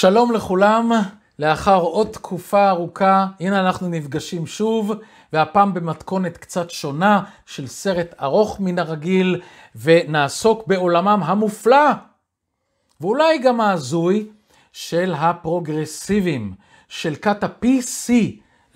שלום לכולם, לאחר עוד תקופה ארוכה, הנה אנחנו נפגשים שוב, והפעם במתכונת קצת שונה של סרט ארוך מן הרגיל, ונעסוק בעולמם המופלא, ואולי גם ההזוי, של הפרוגרסיבים, של כת ה-PC,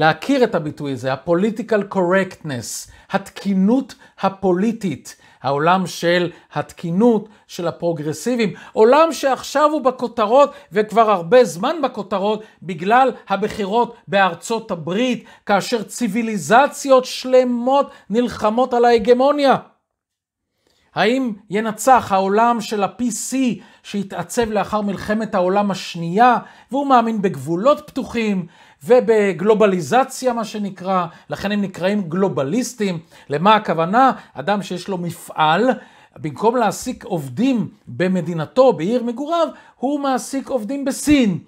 להכיר את הביטוי הזה, ה-political correctness, התקינות הפוליטית, העולם של התקינות, של הפרוגרסיבים, עולם שעכשיו הוא בכותרות וכבר הרבה זמן בכותרות בגלל הבחירות בארצות הברית, כאשר ציוויליזציות שלמות נלחמות על ההגמוניה. האם ינצח העולם של ה-PC שהתעצב לאחר מלחמת העולם השנייה, והוא מאמין בגבולות פתוחים, ובגלובליזציה מה שנקרא, לכן הם נקראים גלובליסטים. למה הכוונה? אדם שיש לו מפעל, במקום להעסיק עובדים במדינתו, בעיר מגוריו, הוא מעסיק עובדים בסין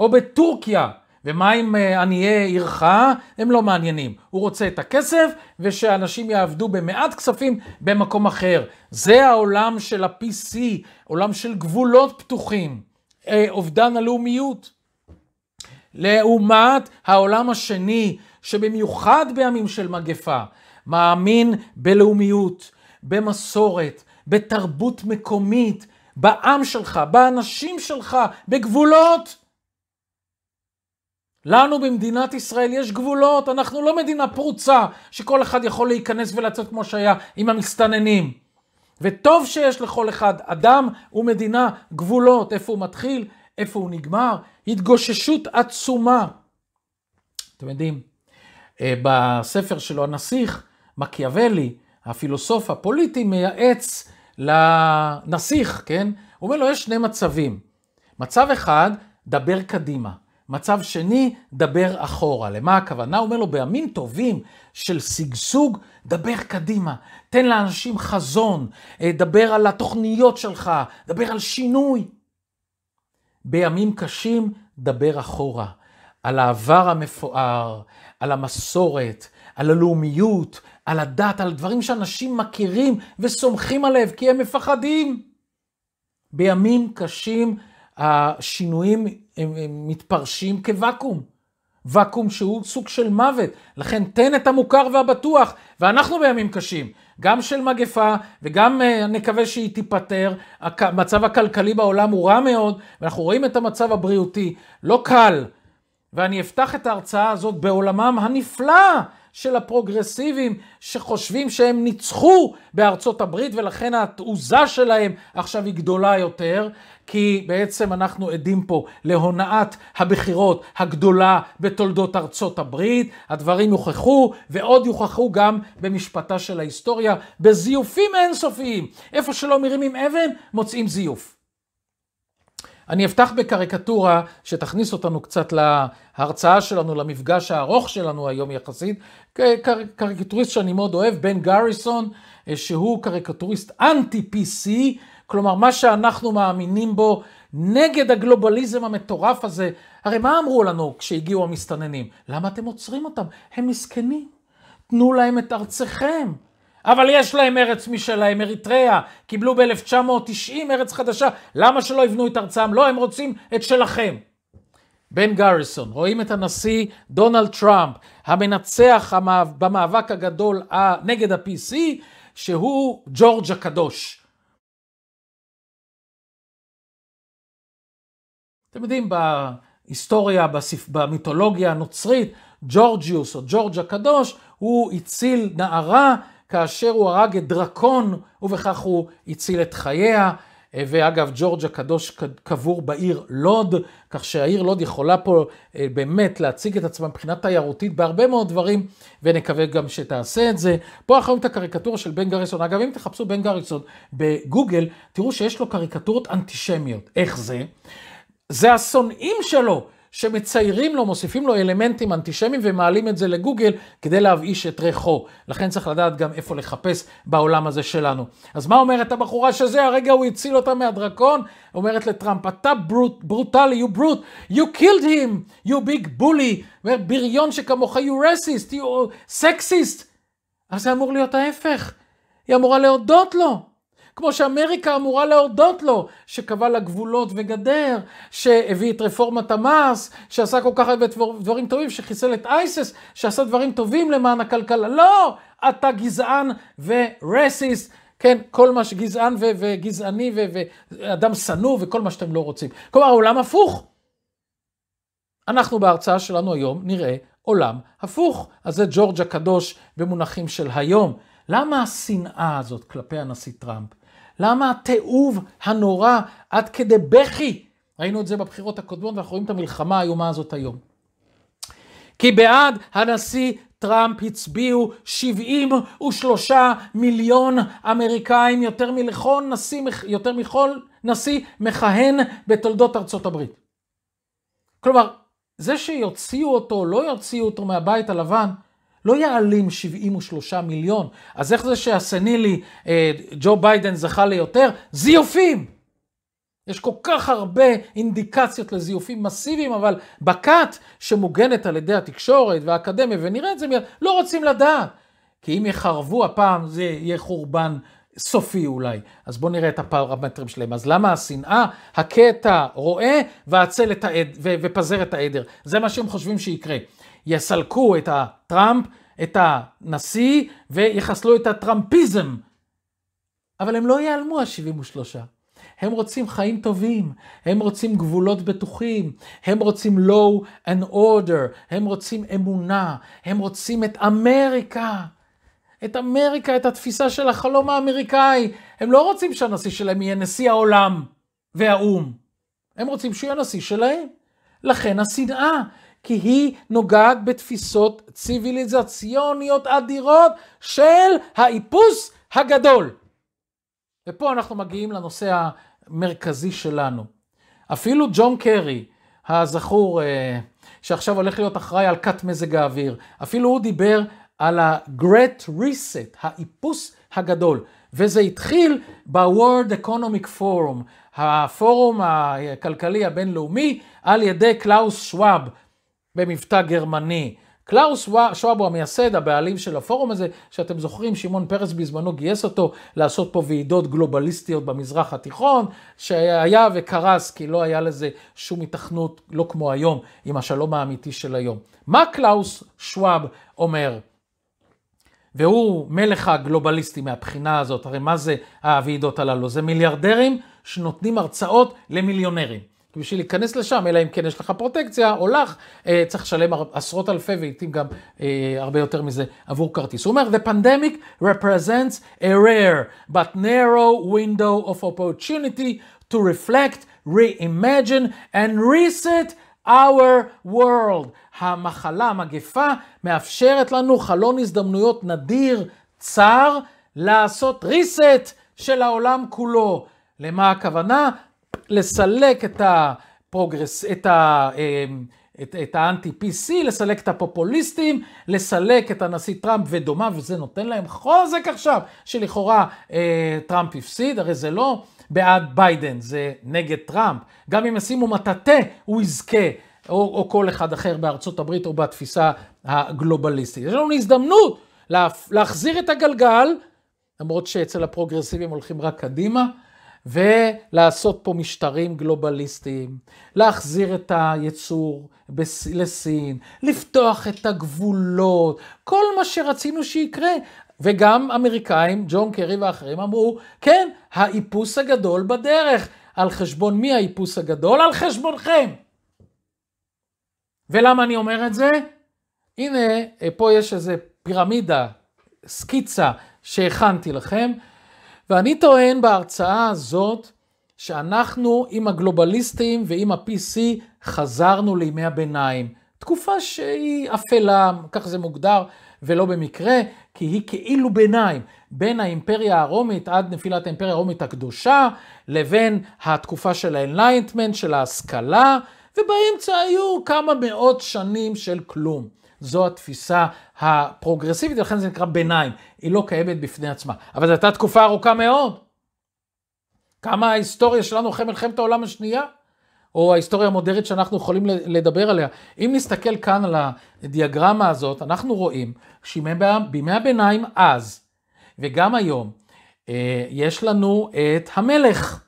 או בטורקיה. ומה עם אה, עניי עירך? הם לא מעניינים. הוא רוצה את הכסף ושאנשים יעבדו במעט כספים במקום אחר. זה העולם של ה-PC, עולם של גבולות פתוחים, אה, אובדן הלאומיות. לעומת העולם השני, שבמיוחד בימים של מגפה, מאמין בלאומיות, במסורת, בתרבות מקומית, בעם שלך, באנשים שלך, בגבולות. לנו במדינת ישראל יש גבולות, אנחנו לא מדינה פרוצה שכל אחד יכול להיכנס ולצאת כמו שהיה עם המסתננים. וטוב שיש לכל אחד, אדם ומדינה, גבולות, איפה הוא מתחיל, איפה הוא נגמר? התגוששות עצומה. אתם יודעים, אה, בספר שלו הנסיך, מקיאוולי, הפילוסוף הפוליטי, מייעץ לנסיך, כן? הוא אומר לו, יש שני מצבים. מצב אחד, דבר קדימה. מצב שני, דבר אחורה. למה הכוונה? הוא אומר לו, בימים טובים של שגשוג, דבר קדימה. תן לאנשים חזון, אה, דבר על התוכניות שלך, דבר על שינוי. בימים קשים דבר אחורה, על העבר המפואר, על המסורת, על הלאומיות, על הדת, על דברים שאנשים מכירים וסומכים עליהם כי הם מפחדים. בימים קשים השינויים הם, הם מתפרשים כוואקום, ואקום שהוא סוג של מוות. לכן תן את המוכר והבטוח, ואנחנו בימים קשים. גם של מגפה וגם אה, נקווה שהיא תיפתר. המצב הכלכלי בעולם הוא רע מאוד, ואנחנו רואים את המצב הבריאותי. לא קל. ואני אפתח את ההרצאה הזאת בעולמם הנפלא של הפרוגרסיבים שחושבים שהם ניצחו בארצות הברית ולכן התעוזה שלהם עכשיו היא גדולה יותר, כי בעצם אנחנו עדים פה להונאת הבחירות הגדולה בתולדות ארצות הברית. הדברים יוכחו, ועוד יוכחו גם במשפטה של ההיסטוריה, בזיופים אינסופיים. איפה שלא מרימים אבן, מוצאים זיוף. אני אפתח בקריקטורה שתכניס אותנו קצת להרצאה שלנו, למפגש הארוך שלנו היום יחסית. קריקטוריסט שאני מאוד אוהב, בן גריסון, אה, שהוא קריקטוריסט אנטי-PC, כלומר, מה שאנחנו מאמינים בו נגד הגלובליזם המטורף הזה, הרי מה אמרו לנו כשהגיעו המסתננים? למה אתם עוצרים אותם? הם מסכנים. תנו להם את ארצכם. אבל יש להם ארץ משלהם, אריתריאה, קיבלו ב-1990 ארץ חדשה, למה שלא יבנו את ארצם? לא, הם רוצים את שלכם. בן גריסון, רואים את הנשיא דונלד טראמפ, המנצח במאבק הגדול נגד ה-PC, שהוא ג'ורג' הקדוש. אתם יודעים, בהיסטוריה, בספ... במיתולוגיה הנוצרית, ג'ורג'יוס או ג'ורג' הקדוש, הוא הציל נערה כאשר הוא הרג את דרקון, ובכך הוא הציל את חייה. ואגב, ג'ורג' הקדוש קבור בעיר לוד, כך שהעיר לוד יכולה פה אה, באמת להציג את עצמה מבחינה תיירותית בהרבה מאוד דברים, ונקווה גם שתעשה את זה. פה אנחנו רואים את הקריקטורה של בן גריסון. אגב, אם תחפשו בן גריסון בגוגל, תראו שיש לו קריקטורות אנטישמיות. איך זה? זה השונאים שלו שמציירים לו, מוסיפים לו אלמנטים אנטישמיים ומעלים את זה לגוגל כדי להבאיש את ריחו. לכן צריך לדעת גם איפה לחפש בעולם הזה שלנו. אז מה אומרת הבחורה שזה? הרגע הוא הציל אותה מהדרקון? אומרת לטראמפ, אתה ברוט, ברוטלי, you brute, you killed him, you big bully, בריון שכמוך, you racist, you sexist. אז זה אמור להיות ההפך. היא אמורה להודות לו. כמו שאמריקה אמורה להודות לו, שקבע לה גבולות וגדר, שהביא את רפורמת המס, שעשה כל כך הרבה דברים טובים, שחיסל את אייסס, שעשה דברים טובים למען הכלכלה. לא! אתה גזען ורסיסט. כן, כל מה שגזען ו- וגזעני ו- ואדם שנוא וכל מה שאתם לא רוצים. כלומר, העולם הפוך. אנחנו בהרצאה שלנו היום נראה עולם הפוך. אז זה ג'ורג' הקדוש במונחים של היום. למה השנאה הזאת כלפי הנשיא טראמפ? למה התיעוב הנורא עד כדי בכי? ראינו את זה בבחירות הקודמות ואנחנו רואים את המלחמה האיומה הזאת היום. כי בעד הנשיא טראמפ הצביעו 73 מיליון אמריקאים, יותר מלכל נשיא, יותר מכל נשיא מכהן בתולדות ארצות הברית. כלומר, זה שיוציאו אותו, או לא יוציאו אותו מהבית הלבן, לא יעלים 73 מיליון. אז איך זה שהסנילי אה, ג'ו ביידן זכה ליותר? זיופים! יש כל כך הרבה אינדיקציות לזיופים מסיביים, אבל בכת שמוגנת על ידי התקשורת והאקדמיה, ונראה את זה מיד, לא רוצים לדעת. כי אם יחרבו הפעם, זה יהיה חורבן סופי אולי. אז בואו נראה את הפרמטרים שלהם. אז למה השנאה, הכה את הרועה ופזר את העדר? זה מה שהם חושבים שיקרה. יסלקו את הטראמפ, את הנשיא, ויחסלו את הטראמפיזם. אבל הם לא ייעלמו ה-73. הם רוצים חיים טובים, הם רוצים גבולות בטוחים, הם רוצים law and order, הם רוצים אמונה, הם רוצים את אמריקה. את אמריקה, את התפיסה של החלום האמריקאי. הם לא רוצים שהנשיא שלהם יהיה נשיא העולם והאו"ם. הם רוצים שהוא יהיה הנשיא שלהם. לכן השנאה כי היא נוגעת בתפיסות ציוויליזציוניות אדירות של האיפוס הגדול. ופה אנחנו מגיעים לנושא המרכזי שלנו. אפילו ג'ון קרי, הזכור אה, שעכשיו הולך להיות אחראי על כת מזג האוויר, אפילו הוא דיבר על ה-Great Reset, האיפוס הגדול. וזה התחיל ב-World Economic Forum, הפורום הכלכלי הבינלאומי, על ידי קלאוס שוואב, במבטא גרמני. קלאוס שוואב המייסד, הבעלים של הפורום הזה, שאתם זוכרים, שמעון פרס בזמנו גייס אותו לעשות פה ועידות גלובליסטיות במזרח התיכון, שהיה וקרס כי לא היה לזה שום התכנות, לא כמו היום, עם השלום האמיתי של היום. מה קלאוס שוואב אומר? והוא מלך הגלובליסטי מהבחינה הזאת, הרי מה זה הוועידות הללו? זה מיליארדרים שנותנים הרצאות למיליונרים. בשביל להיכנס לשם, אלא אם כן יש לך פרוטקציה, או לך, אה, צריך לשלם עשרות אלפי ועיתים גם אה, הרבה יותר מזה עבור כרטיס. הוא אומר, The pandemic represents a rare but narrow window of opportunity to reflect, reimagine and reset our world. המחלה, המגפה, מאפשרת לנו חלון הזדמנויות נדיר, צר, לעשות reset של העולם כולו. למה הכוונה? לסלק את הפרוגרס, את ה... אמ, את, את האנטי-PC, לסלק את הפופוליסטים, לסלק את הנשיא טראמפ ודומה, וזה נותן להם חוזק עכשיו, שלכאורה אה, טראמפ הפסיד, הרי זה לא בעד ביידן, זה נגד טראמפ. גם אם ישימו מטאטה, הוא יזכה, או, או כל אחד אחר בארצות הברית או בתפיסה הגלובליסטית. יש לנו הזדמנות לה, להחזיר את הגלגל, למרות שאצל הפרוגרסיבים הולכים רק קדימה. ולעשות פה משטרים גלובליסטיים, להחזיר את היצור בס... לסין, לפתוח את הגבולות, כל מה שרצינו שיקרה. וגם אמריקאים, ג'ון קרי ואחרים אמרו, כן, האיפוס הגדול בדרך. על חשבון מי האיפוס הגדול? על חשבונכם. ולמה אני אומר את זה? הנה, פה יש איזה פירמידה, סקיצה שהכנתי לכם, ואני טוען בהרצאה הזאת שאנחנו עם הגלובליסטים ועם ה-PC חזרנו לימי הביניים. תקופה שהיא אפלה, כך זה מוגדר, ולא במקרה, כי היא כאילו ביניים, בין האימפריה הרומית עד נפילת האימפריה הרומית הקדושה, לבין התקופה של האנליינטמנט, של ההשכלה, ובאמצע היו כמה מאות שנים של כלום. זו התפיסה הפרוגרסיבית, ולכן זה נקרא ביניים. היא לא קיימת בפני עצמה. אבל זו הייתה תקופה ארוכה מאוד. כמה ההיסטוריה שלנו אחרי מלחמת העולם השנייה, או ההיסטוריה המודרנית שאנחנו יכולים לדבר עליה. אם נסתכל כאן על הדיאגרמה הזאת, אנחנו רואים שבימי הביניים אז, וגם היום, אה, יש לנו את המלך.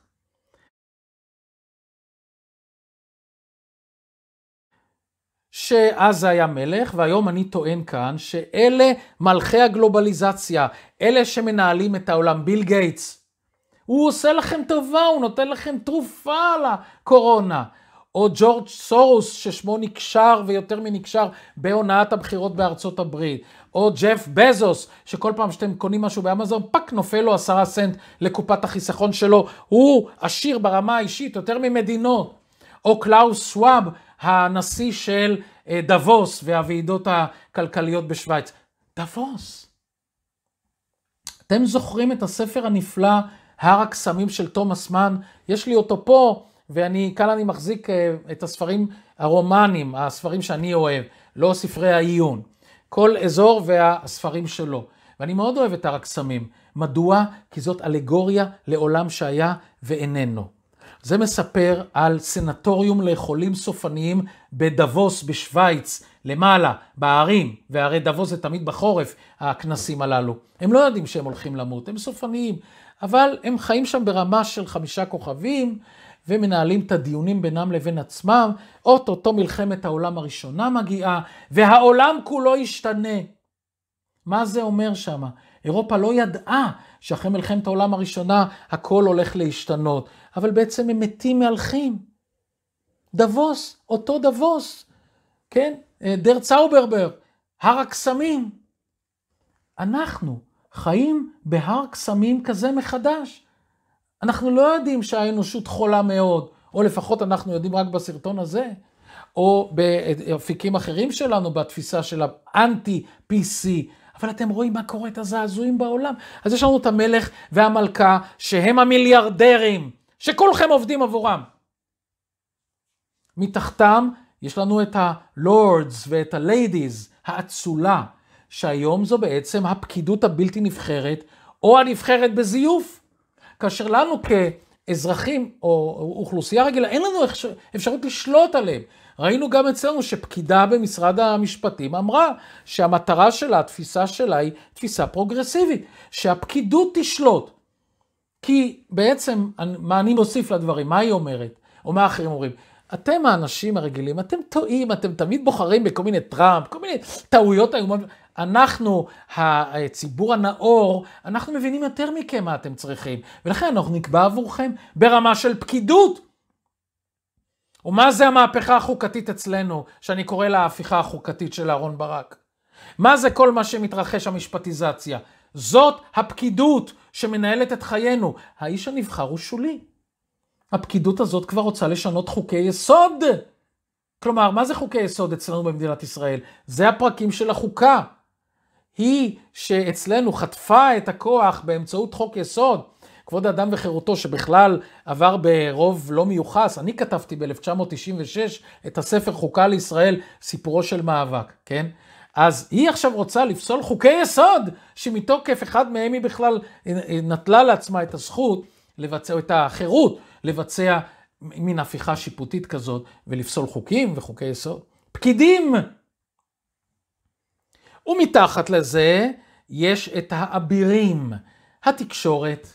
שאז זה היה מלך, והיום אני טוען כאן שאלה מלכי הגלובליזציה, אלה שמנהלים את העולם, ביל גייטס. הוא עושה לכם טובה, הוא נותן לכם תרופה לקורונה. או ג'ורג' סורוס, ששמו נקשר ויותר מנקשר בהונאת הבחירות בארצות הברית. או ג'ף בזוס, שכל פעם שאתם קונים משהו באמזון, פאק, נופל לו עשרה סנט לקופת החיסכון שלו. הוא עשיר ברמה האישית יותר ממדינות. או קלאוס שוואב, הנשיא של אה, דבוס והוועידות הכלכליות בשוויץ. דבוס. אתם זוכרים את הספר הנפלא, הר הקסמים של תומאס מן? יש לי אותו פה, ואני, כאן אני מחזיק אה, את הספרים הרומנים, הספרים שאני אוהב, לא ספרי העיון. כל אזור והספרים שלו. ואני מאוד אוהב את הר הקסמים. מדוע? כי זאת אלגוריה לעולם שהיה ואיננו. זה מספר על סנטוריום לחולים סופניים בדבוס בשוויץ, למעלה, בערים, והרי דבוס זה תמיד בחורף, הכנסים הללו. הם לא יודעים שהם הולכים למות, הם סופניים, אבל הם חיים שם ברמה של חמישה כוכבים, ומנהלים את הדיונים בינם לבין עצמם. אוטוטו מלחמת העולם הראשונה מגיעה, והעולם כולו ישתנה. מה זה אומר שמה? אירופה לא ידעה שאחרי מלחמת העולם הראשונה הכל הולך להשתנות. אבל בעצם הם מתים מהלכים. דבוס, אותו דבוס, כן? אה, דר צאוברבר, הר הקסמים. אנחנו חיים בהר קסמים כזה מחדש. אנחנו לא יודעים שהאנושות חולה מאוד, או לפחות אנחנו יודעים רק בסרטון הזה, או באפיקים אחרים שלנו, בתפיסה של האנטי-PC, אבל אתם רואים מה קורה, את הזעזועים בעולם. אז יש לנו את המלך והמלכה, שהם המיליארדרים. שכולכם עובדים עבורם. מתחתם יש לנו את הלורדס ואת הליידיז, האצולה, שהיום זו בעצם הפקידות הבלתי נבחרת, או הנבחרת בזיוף. כאשר לנו כאזרחים או אוכלוסייה רגילה, אין לנו אפשרות לשלוט עליהם. ראינו גם אצלנו שפקידה במשרד המשפטים אמרה שהמטרה שלה, התפיסה שלה היא תפיסה פרוגרסיבית, שהפקידות תשלוט. כי בעצם, מה אני מוסיף לדברים, מה היא אומרת, או מה אחרים אומרים? אתם האנשים הרגילים, אתם טועים, אתם תמיד בוחרים בכל מיני טראמפ, כל מיני טעויות איומות. אנחנו, הציבור הנאור, אנחנו מבינים יותר מכם מה אתם צריכים, ולכן אנחנו נקבע עבורכם ברמה של פקידות. ומה זה המהפכה החוקתית אצלנו, שאני קורא לה ההפיכה החוקתית של אהרן ברק? מה זה כל מה שמתרחש המשפטיזציה? זאת הפקידות, שמנהלת את חיינו. האיש הנבחר הוא שולי. הפקידות הזאת כבר רוצה לשנות חוקי יסוד. כלומר, מה זה חוקי יסוד אצלנו במדינת ישראל? זה הפרקים של החוקה. היא שאצלנו חטפה את הכוח באמצעות חוק יסוד, כבוד האדם וחירותו, שבכלל עבר ברוב לא מיוחס, אני כתבתי ב-1996 את הספר חוקה לישראל, סיפורו של מאבק, כן? אז היא עכשיו רוצה לפסול חוקי יסוד, שמתוקף אחד מהם היא בכלל אה, אה, נטלה לעצמה את הזכות לבצע, או את החירות לבצע מין הפיכה שיפוטית כזאת ולפסול חוקים וחוקי יסוד. פקידים! ומתחת לזה יש את האבירים, התקשורת,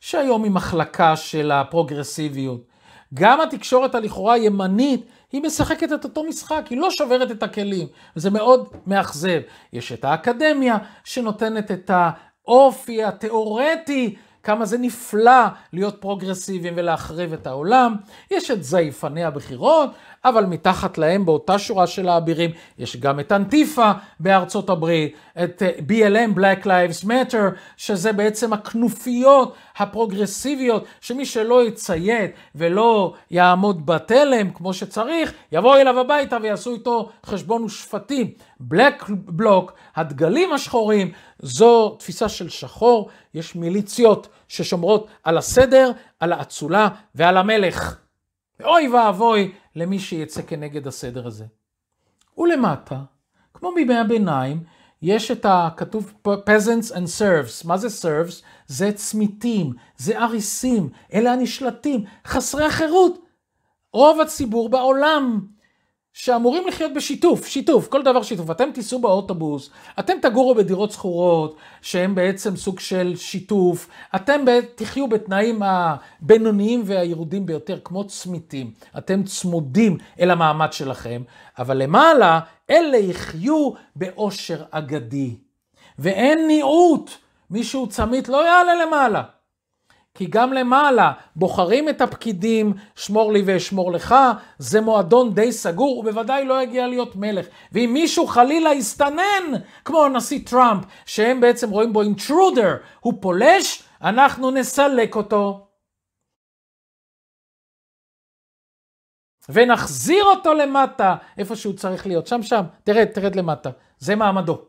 שהיום היא מחלקה של הפרוגרסיביות. גם התקשורת הלכאורה ימנית היא משחקת את אותו משחק, היא לא שוברת את הכלים. זה מאוד מאכזב. יש את האקדמיה שנותנת את האופי התיאורטי. כמה זה נפלא להיות פרוגרסיביים ולהחריב את העולם. יש את זייפני הבחירות, אבל מתחת להם באותה שורה של האבירים יש גם את אנטיפה בארצות הברית, את אה, BLM, Black Lives Matter, שזה בעצם הכנופיות הפרוגרסיביות, שמי שלא יציית ולא יעמוד בתלם כמו שצריך, יבוא אליו הביתה ויעשו איתו חשבון ושפטים. בלק בלוק, הדגלים השחורים, זו תפיסה של שחור, יש מיליציות ששומרות על הסדר, על האצולה ועל המלך. ואוי ואבוי למי שיצא כנגד הסדר הזה. ולמטה, כמו בימי הביניים, יש את הכתוב peasants and serves. מה זה serves? זה צמיתים, זה אריסים, אלה הנשלטים, חסרי החירות. רוב הציבור בעולם שאמורים לחיות בשיתוף, שיתוף, כל דבר שיתוף. אתם תיסעו באוטובוס, אתם תגורו בדירות שכורות, שהן בעצם סוג של שיתוף, אתם תחיו בתנאים הבינוניים והירודים ביותר, כמו צמיתים. אתם צמודים אל המעמד שלכם, אבל למעלה, אלה יחיו באושר אגדי. ואין ניעוט, מישהו צמית לא יעלה למעלה. כי גם למעלה בוחרים את הפקידים, שמור לי ואשמור לך, זה מועדון די סגור, הוא בוודאי לא יגיע להיות מלך. ואם מישהו חלילה יסתנן, כמו הנשיא טראמפ, שהם בעצם רואים בו אינטרודר, הוא פולש, אנחנו נסלק אותו. ונחזיר אותו למטה, איפה שהוא צריך להיות, שם שם, תרד, תרד למטה, זה מעמדו.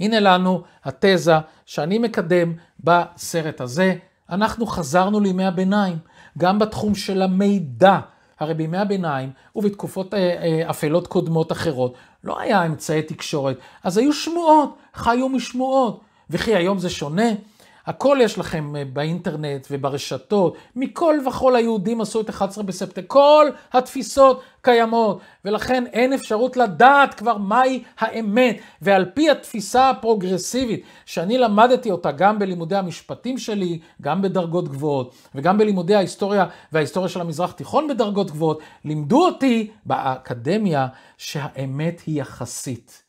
הנה לנו התזה שאני מקדם בסרט הזה, אנחנו חזרנו לימי הביניים, גם בתחום של המידע. הרי בימי הביניים ובתקופות אה, אה, אפלות קודמות אחרות לא היה אמצעי תקשורת, אז היו שמועות, חיו משמועות, וכי היום זה שונה. הכל יש לכם אה, באינטרנט וברשתות, מכל וכל היהודים עשו את 11 בספטמבר, כל התפיסות קיימות, ולכן אין אפשרות לדעת כבר מהי האמת. ועל פי התפיסה הפרוגרסיבית, שאני למדתי אותה גם בלימודי המשפטים שלי, גם בדרגות גבוהות, וגם בלימודי ההיסטוריה וההיסטוריה של המזרח תיכון בדרגות גבוהות, לימדו אותי באקדמיה שהאמת היא יחסית.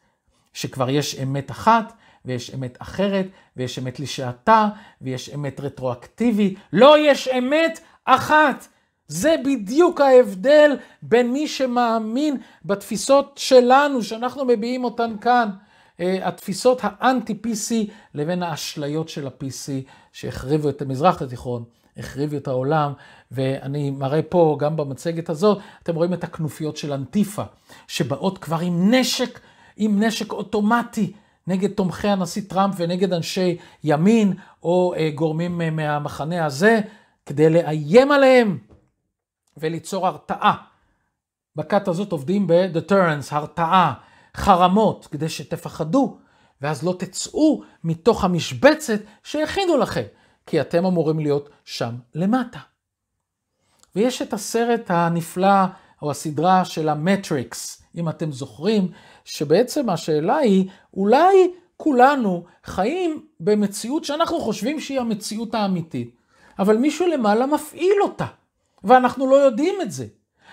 שכבר יש אמת אחת ויש אמת אחרת, ויש אמת לשעתה, ויש אמת רטרואקטיבי. לא, יש אמת אחת. זה בדיוק ההבדל בין מי שמאמין בתפיסות שלנו, שאנחנו מביעים אותן כאן, אה, התפיסות האנטי-PC, לבין האשליות של ה-PC שהחריבו את המזרח התיכון. החריבו את העולם, ואני מראה פה, גם במצגת הזאת, אתם רואים את הכנופיות של אנטיפה, שבאות כבר עם נשק, עם נשק אוטומטי, נגד תומכי הנשיא טראמפ ונגד אנשי ימין או אה, גורמים אה, מהמחנה הזה, כדי לאיים עליהם וליצור הרתעה. בכת הזאת עובדים ב-deterrence, הרתעה, חרמות, כדי שתפחדו, ואז לא תצאו מתוך המשבצת שהכינו לכם, כי אתם אמורים להיות שם למטה. ויש את הסרט הנפלא, או הסדרה של המטריקס, אם אתם זוכרים, שבעצם השאלה היא, אולי כולנו חיים במציאות שאנחנו חושבים שהיא המציאות האמיתית, אבל מישהו למעלה מפעיל אותה, ואנחנו לא יודעים את זה.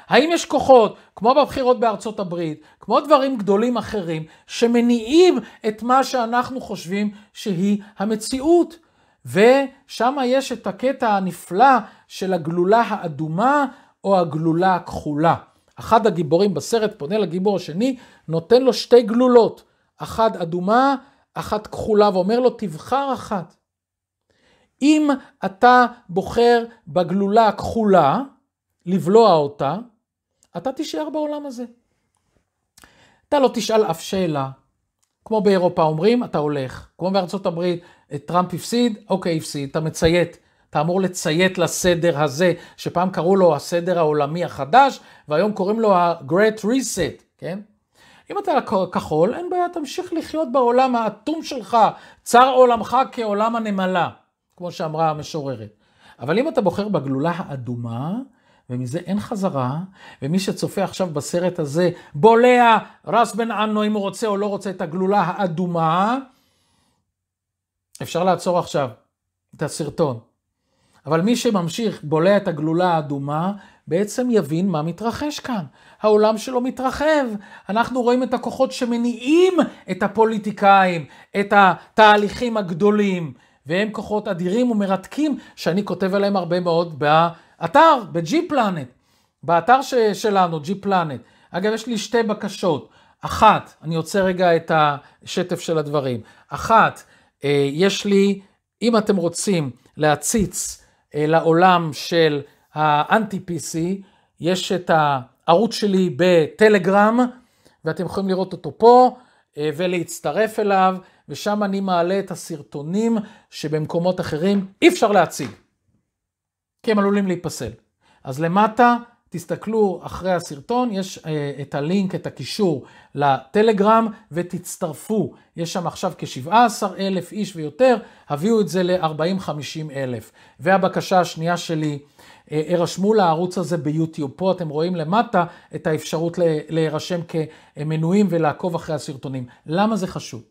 האם יש כוחות, כמו בבחירות בארצות הברית, כמו דברים גדולים אחרים, שמניעים את מה שאנחנו חושבים שהיא המציאות? ושם יש את הקטע הנפלא של הגלולה האדומה, או הגלולה הכחולה. אחד הגיבורים בסרט פונה לגיבור השני, נותן לו שתי גלולות, אחת אדומה, אחת כחולה, ואומר לו תבחר אחת. אם אתה בוחר בגלולה הכחולה, לבלוע אותה, אתה תישאר בעולם הזה. אתה לא תשאל אף שאלה. כמו באירופה אומרים, אתה הולך. כמו בארצות הברית, טראמפ הפסיד, אוקיי, הפסיד, אתה מציית. אתה אמור לציית לסדר הזה, שפעם קראו לו הסדר העולמי החדש, והיום קוראים לו ה-Great Reset, כן? אם אתה כחול, אין בעיה, תמשיך לחיות בעולם האטום שלך, צר עולמך כעולם הנמלה, כמו שאמרה המשוררת. אבל אם אתה בוחר בגלולה האדומה, ומזה אין חזרה, ומי שצופה עכשיו בסרט הזה בולע רס בן ענו אם הוא רוצה או לא רוצה את הגלולה האדומה, אפשר לעצור עכשיו את הסרטון. אבל מי שממשיך, בולע את הגלולה האדומה, בעצם יבין מה מתרחש כאן. העולם שלו מתרחב. אנחנו רואים את הכוחות שמניעים את הפוליטיקאים, את התהליכים הגדולים, והם כוחות אדירים ומרתקים, שאני כותב עליהם הרבה מאוד באתר, בג'י פלנט. באתר ש- שלנו, ג'י פלנט. אגב, יש לי שתי בקשות. אחת, אני עוצר רגע את השטף של הדברים. אחת, אה, יש לי, אם אתם רוצים להציץ, אה, לעולם של האנטי-PC, יש את הערוץ שלי בטלגרם, ואתם יכולים לראות אותו פה אה, ולהצטרף אליו, ושם אני מעלה את הסרטונים שבמקומות אחרים אי אפשר להציג, כי הם עלולים להיפסל. אז למטה תסתכלו אחרי הסרטון, יש אה, את הלינק, את הקישור לטלגרם ותצטרפו. יש שם עכשיו כ-17 אלף איש ויותר, הביאו את זה ל-40-50 אלף. והבקשה השנייה שלי, אה, הרשמו לערוץ הזה ביוטיוב. פה אתם רואים למטה את האפשרות להירשם כמנויים ולעקוב אחרי הסרטונים. למה זה חשוב?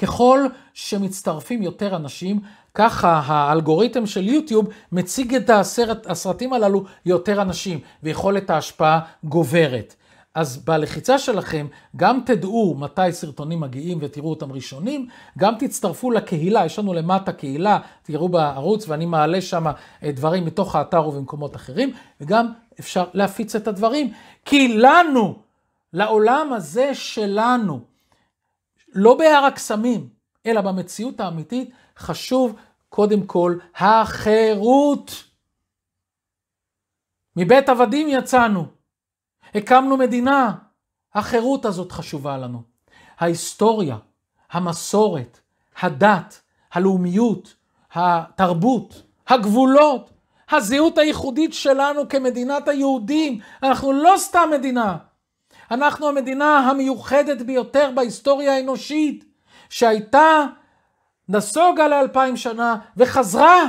ככל שמצטרפים יותר אנשים, ככה האלגוריתם של יוטיוב מציג את הסרט, הסרטים הללו יותר אנשים, ויכולת ההשפעה גוברת. אז בלחיצה שלכם גם תדעו מתי סרטונים מגיעים ותראו אותם ראשונים, גם תצטרפו לקהילה, יש לנו למטה קהילה, תראו בערוץ ואני מעלה שם אה, דברים מתוך האתר ובמקומות אחרים, וגם אפשר להפיץ את הדברים, כי לנו, לעולם הזה שלנו, לא בהר הקסמים, אלא במציאות האמיתית, חשוב קודם כל החירות. מבית עבדים יצאנו, הקמנו מדינה, החירות הזאת חשובה לנו. ההיסטוריה, המסורת, הדת, הלאומיות, התרבות, הגבולות, הזהות הייחודית שלנו כמדינת היהודים. אנחנו לא סתם מדינה, אנחנו המדינה המיוחדת ביותר בהיסטוריה האנושית, שהייתה נסוגה לאלפיים שנה וחזרה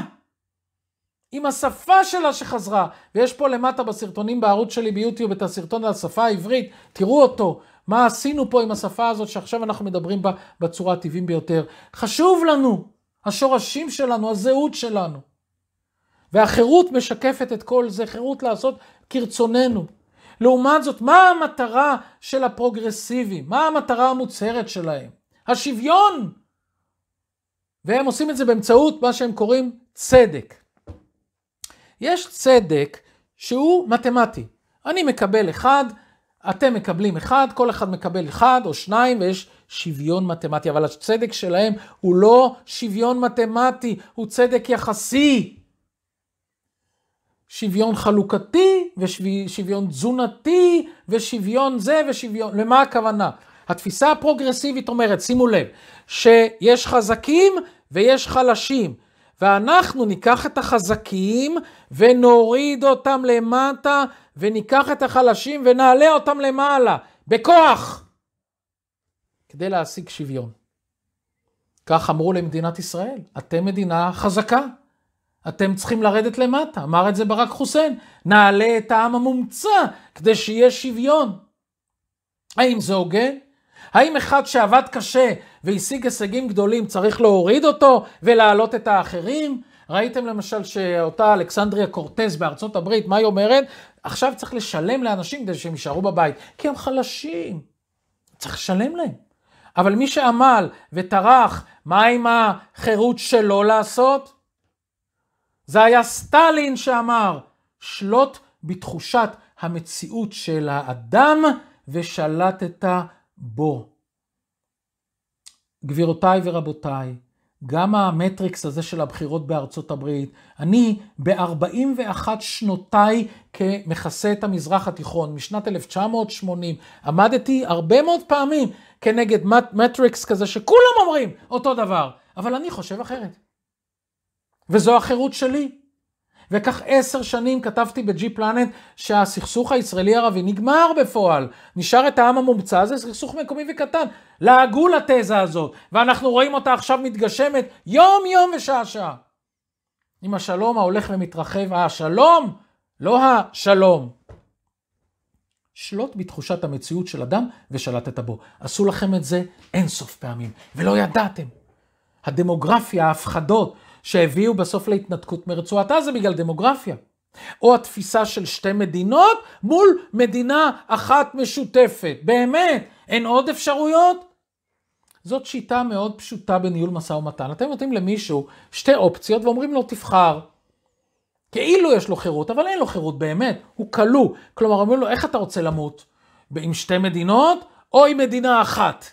עם השפה שלה שחזרה. ויש פה למטה בסרטונים בערוץ שלי ביוטיוב את הסרטון על השפה העברית, תראו אותו, מה עשינו פה עם השפה הזאת שעכשיו אנחנו מדברים בה בצורה הטבעית ביותר. חשוב לנו, השורשים שלנו, הזהות שלנו. והחירות משקפת את כל זה, חירות לעשות כרצוננו. לעומת זאת, מה המטרה של הפרוגרסיבים? מה המטרה המוצהרת שלהם? השוויון! והם עושים את זה באמצעות מה שהם קוראים צדק. יש צדק שהוא מתמטי. אני מקבל אחד, אתם מקבלים אחד, כל אחד מקבל אחד או שניים, ויש שוויון מתמטי. אבל הצדק שלהם הוא לא שוויון מתמטי, הוא צדק יחסי. שוויון חלוקתי, ושוויון תזונתי, ושוויון זה, ושוויון... למה הכוונה? התפיסה הפרוגרסיבית אומרת, שימו לב, שיש חזקים ויש חלשים, ואנחנו ניקח את החזקים ונוריד אותם למטה, וניקח את החלשים ונעלה אותם למעלה, בכוח, כדי להשיג שוויון. כך אמרו למדינת ישראל, אתם מדינה חזקה. אתם צריכים לרדת למטה, אמר את זה ברק חוסיין, נעלה את העם המומצא כדי שיהיה שוויון. האם זה הוגן? האם אחד שעבד קשה והשיג הישגים גדולים צריך להוריד אותו ולהעלות את האחרים? ראיתם למשל שאותה אלכסנדריה קורטז בארצות הברית, מה היא אומרת? עכשיו צריך לשלם לאנשים כדי שהם יישארו בבית, כי הם חלשים. צריך לשלם להם. אבל מי שעמל וטרח, מה עם החירות שלו לעשות? זה היה סטלין שאמר, שלוט בתחושת המציאות של האדם ושלטת בו. גבירותיי ורבותיי, גם המטריקס הזה של הבחירות בארצות הברית, אני ב-41 שנותיי כמכסה את המזרח התיכון, משנת 1980, עמדתי הרבה מאוד פעמים כנגד מט- מטריקס כזה שכולם אומרים אותו דבר, אבל אני חושב אחרת. וזו החירות שלי. וכך עשר שנים כתבתי בג'י פלנט שהסכסוך הישראלי-ערבי נגמר בפועל. נשאר את העם המומצא הזה, סכסוך מקומי וקטן. לעגו לתזה הזאת, ואנחנו רואים אותה עכשיו מתגשמת יום-יום ושעה-שעה. עם השלום ההולך ומתרחב, השלום, לא השלום. שלוט בתחושת המציאות של אדם ושלטת בו. עשו לכם את זה אינסוף פעמים, ולא ידעתם. הדמוגרפיה, ההפחדות, שהביאו בסוף להתנתקות מרצועת עזה בגלל דמוגרפיה. או התפיסה של שתי מדינות מול מדינה אחת משותפת. באמת, אין עוד אפשרויות? זאת שיטה מאוד פשוטה בניהול משא ומתן. אתם נותנים למישהו שתי אופציות ואומרים לו תבחר. כאילו יש לו חירות, אבל אין לו חירות באמת, הוא כלוא. כלומר, אומרים לו, איך אתה רוצה למות? עם שתי מדינות או עם מדינה אחת?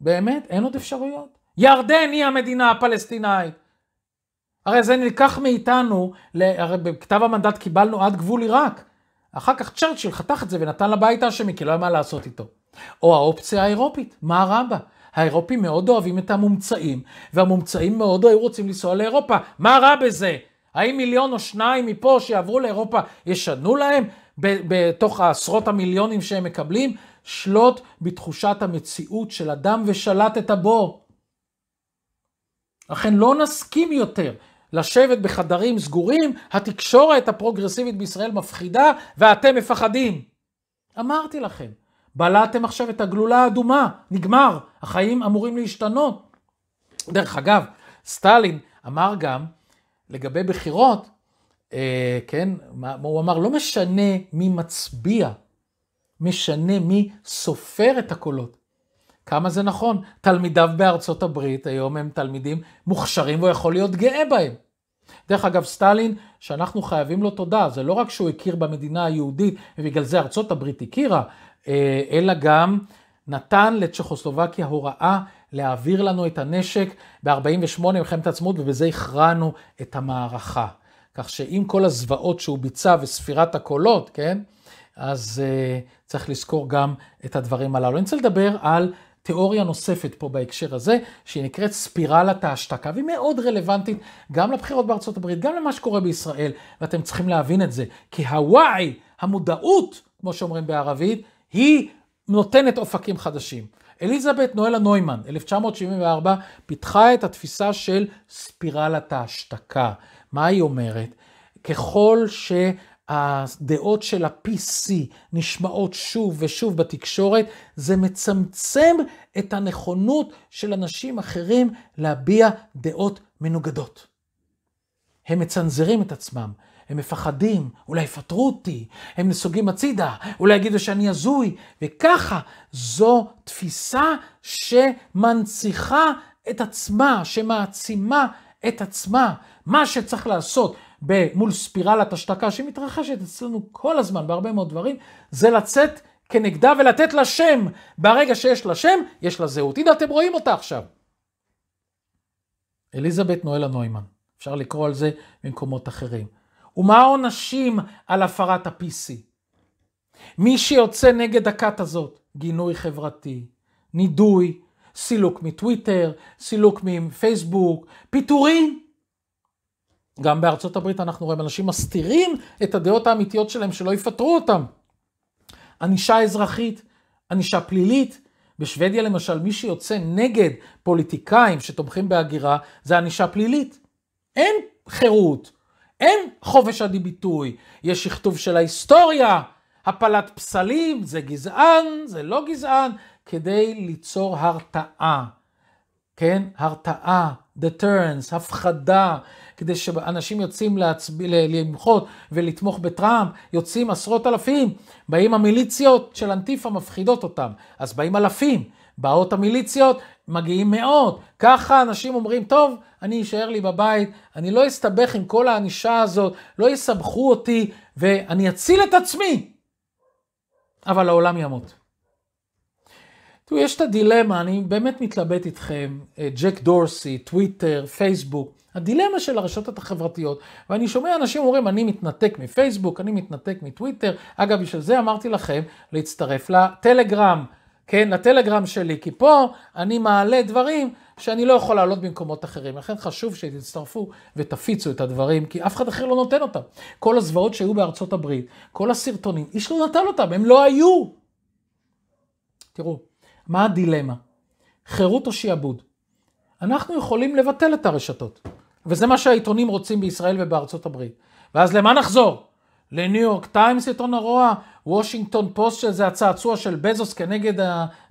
באמת, אין עוד אפשרויות. ירדן היא המדינה הפלסטינאית. הרי זה נלקח מאיתנו, הרי בכתב המנדט קיבלנו עד גבול עיראק. אחר כך צ'רצ'יל חתך את זה ונתן לבית האשמי, כי לא היה מה לעשות איתו. או האופציה האירופית, מה רע בה? האירופים מאוד אוהבים את המומצאים, והמומצאים מאוד היו רוצים לנסוע לאירופה. מה רע בזה? האם מיליון או שניים מפה שיעברו לאירופה ישנו להם בתוך עשרות המיליונים שהם מקבלים? שלוט בתחושת המציאות של אדם ושלטת בו. לכן לא נסכים יותר לשבת בחדרים סגורים, התקשורת הפרוגרסיבית בישראל מפחידה ואתם מפחדים. אמרתי לכם, בלעתם עכשיו את הגלולה האדומה, נגמר, החיים אמורים להשתנות. דרך אגב, סטלין אמר גם לגבי בחירות, אה, כן, מה, הוא אמר, לא משנה מי מצביע, משנה מי סופר את הקולות. כמה זה נכון. תלמידיו בארצות הברית היום הם תלמידים מוכשרים והוא יכול להיות גאה בהם. דרך אגב, סטלין, שאנחנו חייבים לו תודה, זה לא רק שהוא הכיר במדינה היהודית, ובגלל זה ארצות הברית הכירה, אה, אלא גם נתן לצ'כוסלובקיה הוראה להעביר לנו את הנשק ב-48 מלחמת העצמאות, ובזה הכרענו את המערכה. כך שעם כל הזוועות שהוא ביצע וספירת הקולות, כן? אז uh, צריך לזכור גם את הדברים הללו. אני רוצה לדבר על תיאוריה נוספת פה בהקשר הזה, שהיא נקראת ספירלת ההשתקה, והיא מאוד רלוונטית גם לבחירות בארצות הברית, גם למה שקורה בישראל, ואתם צריכים להבין את זה, כי הוואי, המודעות, כמו שאומרים בערבית, היא נותנת אופקים חדשים. אליזבת נואלה נוימן, 1974, פיתחה את התפיסה של ספירלת ההשתקה. מה היא אומרת? ככל ש... הדעות של ה-PC נשמעות שוב ושוב בתקשורת, זה מצמצם את הנכונות של אנשים אחרים להביע דעות מנוגדות. הם מצנזרים את עצמם, הם מפחדים, אולי יפטרו אותי, הם נסוגים הצידה, אולי יגידו שאני הזוי, וככה זו תפיסה שמנציחה את עצמה, שמעצימה את עצמה. מה שצריך לעשות מול ספירלת השתקה שמתרחשת אצלנו כל הזמן בהרבה מאוד דברים, זה לצאת כנגדה ולתת לה שם. ברגע שיש לה שם, יש לה זהות. הנה אתם רואים אותה עכשיו. אליזבת נואלה נוימן, אפשר לקרוא על זה במקומות אחרים. ומה העונשים על הפרת ה-PC? מי שיוצא נגד הכת הזאת, גינוי חברתי, נידוי, סילוק מטוויטר, סילוק מפייסבוק, פיטורים. גם בארצות הברית אנחנו רואים אנשים מסתירים את הדעות האמיתיות שלהם שלא יפטרו אותם. ענישה אזרחית, ענישה פלילית. בשוודיה למשל, מי שיוצא נגד פוליטיקאים שתומכים בהגירה, זה ענישה פלילית. אין חירות, אין חופש עדי ביטוי, יש שכתוב של ההיסטוריה, הפלת פסלים, זה גזען, זה לא גזען, כדי ליצור הרתעה. כן? הרתעה, deterrence, הפחדה, כדי שאנשים יוצאים להצב... למחות ולתמוך בטראמפ, יוצאים עשרות אלפים, באים המיליציות של אנטיפה, מפחידות אותם, אז באים אלפים, באות המיליציות, מגיעים מאות, ככה אנשים אומרים, טוב, אני אשאר לי בבית, אני לא אסתבך עם כל הענישה הזאת, לא יסבכו אותי ואני אציל את עצמי, אבל העולם ימות. תראו, יש את הדילמה, אני באמת מתלבט איתכם, ג'ק דורסי, טוויטר, פייסבוק. הדילמה של הרשתות החברתיות. ואני שומע אנשים אומרים, אני מתנתק מפייסבוק, אני מתנתק מטוויטר. אגב, בשביל זה אמרתי לכם להצטרף לטלגרם, כן, לטלגרם שלי, כי פה אני מעלה דברים שאני לא יכול לעלות במקומות אחרים. לכן חשוב שתצטרפו ותפיצו את הדברים, כי אף אחד אחר לא נותן אותם. כל הזוועות שהיו בארצות הברית, כל הסרטונים, איש לא נתן אותם, הם לא היו. תראו, מה הדילמה? חירות או שיעבוד? אנחנו יכולים לבטל את הרשתות. וזה מה שהעיתונים רוצים בישראל ובארצות הברית. ואז למה נחזור? לניו יורק טיימס עיתון הרוע, וושינגטון פוסט שזה הצעצוע של בזוס כנגד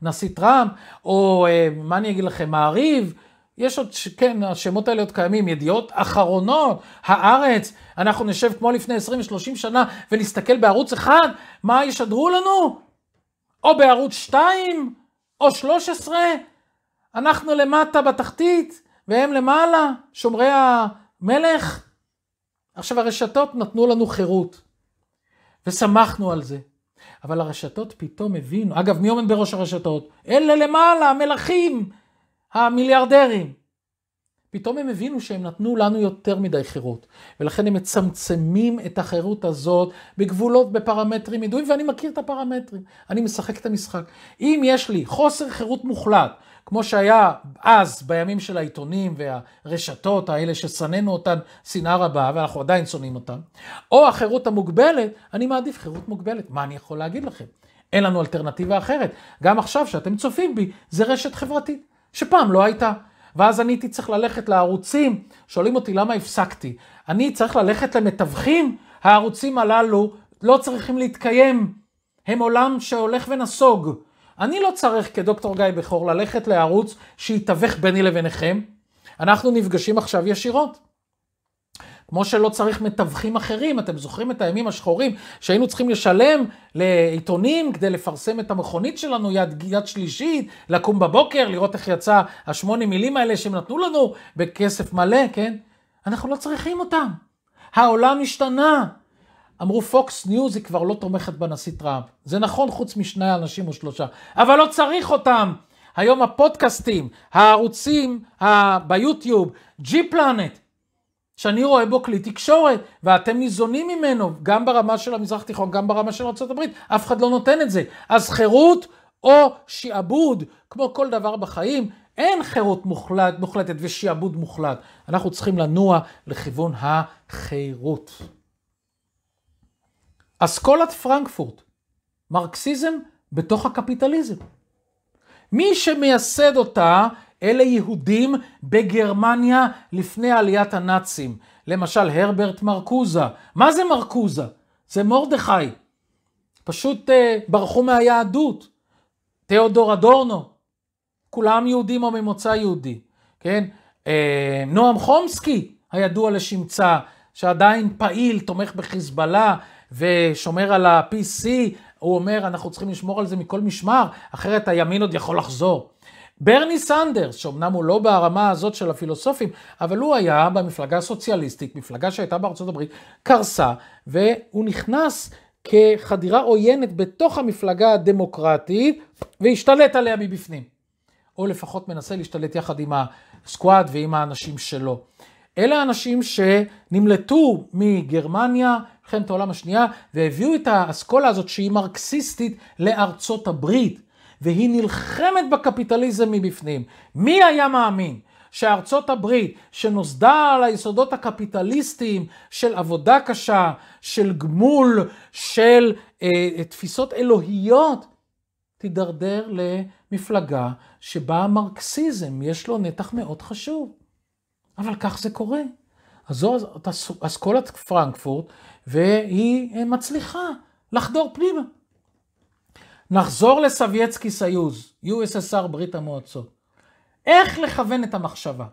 הנשיא טראמפ, או אה, מה אני אגיד לכם, מעריב, יש עוד, כן, השמות האלה עוד קיימים, ידיעות אחרונות, הארץ, אנחנו נשב כמו לפני 20-30 שנה ונסתכל בערוץ אחד, מה ישדרו לנו? או בערוץ 2, או 13, אנחנו למטה בתחתית. והם למעלה, שומרי המלך. עכשיו הרשתות נתנו לנו חירות, ושמחנו על זה. אבל הרשתות פתאום הבינו, אגב, מי עומד בראש הרשתות? אלה למעלה, המלכים, המיליארדרים. פתאום הם הבינו שהם נתנו לנו יותר מדי חירות, ולכן הם מצמצמים את החירות הזאת בגבולות, בפרמטרים ידועים, ואני מכיר את הפרמטרים, אני משחק את המשחק. אם יש לי חוסר חירות מוחלט, כמו שהיה אז בימים של העיתונים והרשתות האלה ששנאנו אותן שנאה רבה ואנחנו עדיין שונאים אותן, או החירות המוגבלת, אני מעדיף חירות מוגבלת, מה אני יכול להגיד לכם? אין לנו אלטרנטיבה אחרת. גם עכשיו שאתם צופים בי, זה רשת חברתית, שפעם לא הייתה. ואז אני הייתי צריך ללכת לערוצים, שואלים אותי למה הפסקתי. אני צריך ללכת למתווכים, הערוצים הללו לא צריכים להתקיים. הם עולם שהולך ונסוג. אני לא צריך כדוקטור גיא בכור ללכת לערוץ שיתווך ביני לביניכם. אנחנו נפגשים עכשיו ישירות. כמו שלא צריך מתווכים אחרים, אתם זוכרים את הימים השחורים שהיינו צריכים לשלם לעיתונים כדי לפרסם את המכונית שלנו יד, יד שלישית, לקום בבוקר, לראות איך יצא השמונה מילים האלה שהם נתנו לנו בכסף מלא, כן? אנחנו לא צריכים אותם. העולם השתנה, אמרו פוקס ניוז היא כבר לא תומכת בנשיא טראמפ. זה נכון חוץ משני אנשים או שלושה, אבל לא צריך אותם. היום הפודקאסטים, הערוצים ה... ביוטיוב, ג'י פלנט, שאני רואה בו כלי תקשורת, ואתם ניזונים ממנו, גם ברמה של המזרח התיכון, גם ברמה של ארה"ב, אף אחד לא נותן את זה. אז חירות או שעבוד, כמו כל דבר בחיים, אין חירות מוחלט, מוחלטת ושעבוד מוחלט. אנחנו צריכים לנוע לכיוון החירות. אסכולת פרנקפורט, מרקסיזם בתוך הקפיטליזם. מי שמייסד אותה אלה יהודים בגרמניה לפני עליית הנאצים. למשל הרברט מרקוזה. מה זה מרקוזה? זה מרדכי. פשוט אה, ברחו מהיהדות. תיאודור אדורנו. כולם יהודים או ממוצא יהודי, כן? אה, נועם חומסקי הידוע לשמצה, שעדיין פעיל, תומך בחיזבאללה, ושומר על ה-PC, הוא אומר, אנחנו צריכים לשמור על זה מכל משמר, אחרת הימין עוד יכול לחזור. ברני סנדרס, שאומנם הוא לא ברמה הזאת של הפילוסופים, אבל הוא היה במפלגה הסוציאליסטית, מפלגה שהייתה בארצות הברית, קרסה, והוא נכנס כחדירה עוינת בתוך המפלגה הדמוקרטית, והשתלט עליה מבפנים. או לפחות מנסה להשתלט יחד עם הסקואד ועם האנשים שלו. אלה האנשים שנמלטו מגרמניה, מלחמת העולם השנייה, והביאו את האסכולה הזאת שהיא מרקסיסטית לארצות הברית, והיא נלחמת בקפיטליזם מבפנים. מי היה מאמין? שארצות הברית, שנוסדה על היסודות הקפיטליסטיים של עבודה קשה, של גמול, של אה, תפיסות אלוהיות, תידרדר למפלגה שבה המרקסיזם יש לו נתח מאוד חשוב. אבל כך זה קורה. אז זו אסכולת פרנקפורט, והיא אה, מצליחה לחדור פנימה. נחזור לסבייצקי סיוז, USSR ברית המועצות. איך לכוון את המחשבה?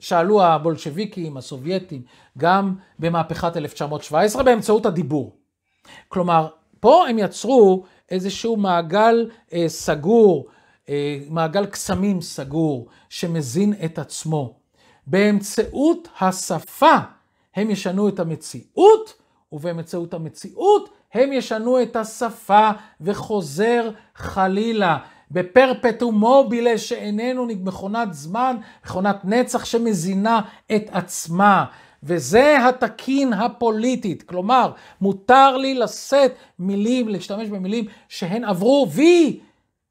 שאלו הבולשביקים, הסובייטים, גם במהפכת 1917 באמצעות הדיבור. כלומר, פה הם יצרו איזשהו מעגל אה, סגור, אה, מעגל קסמים סגור, שמזין את עצמו. באמצעות השפה הם ישנו את המציאות ובאמצעות המציאות הם ישנו את השפה וחוזר חלילה. בפרפטום מובילה שאיננו מכונת זמן, מכונת נצח שמזינה את עצמה. וזה התקין הפוליטית. כלומר, מותר לי לשאת מילים, להשתמש במילים שהן עברו וי,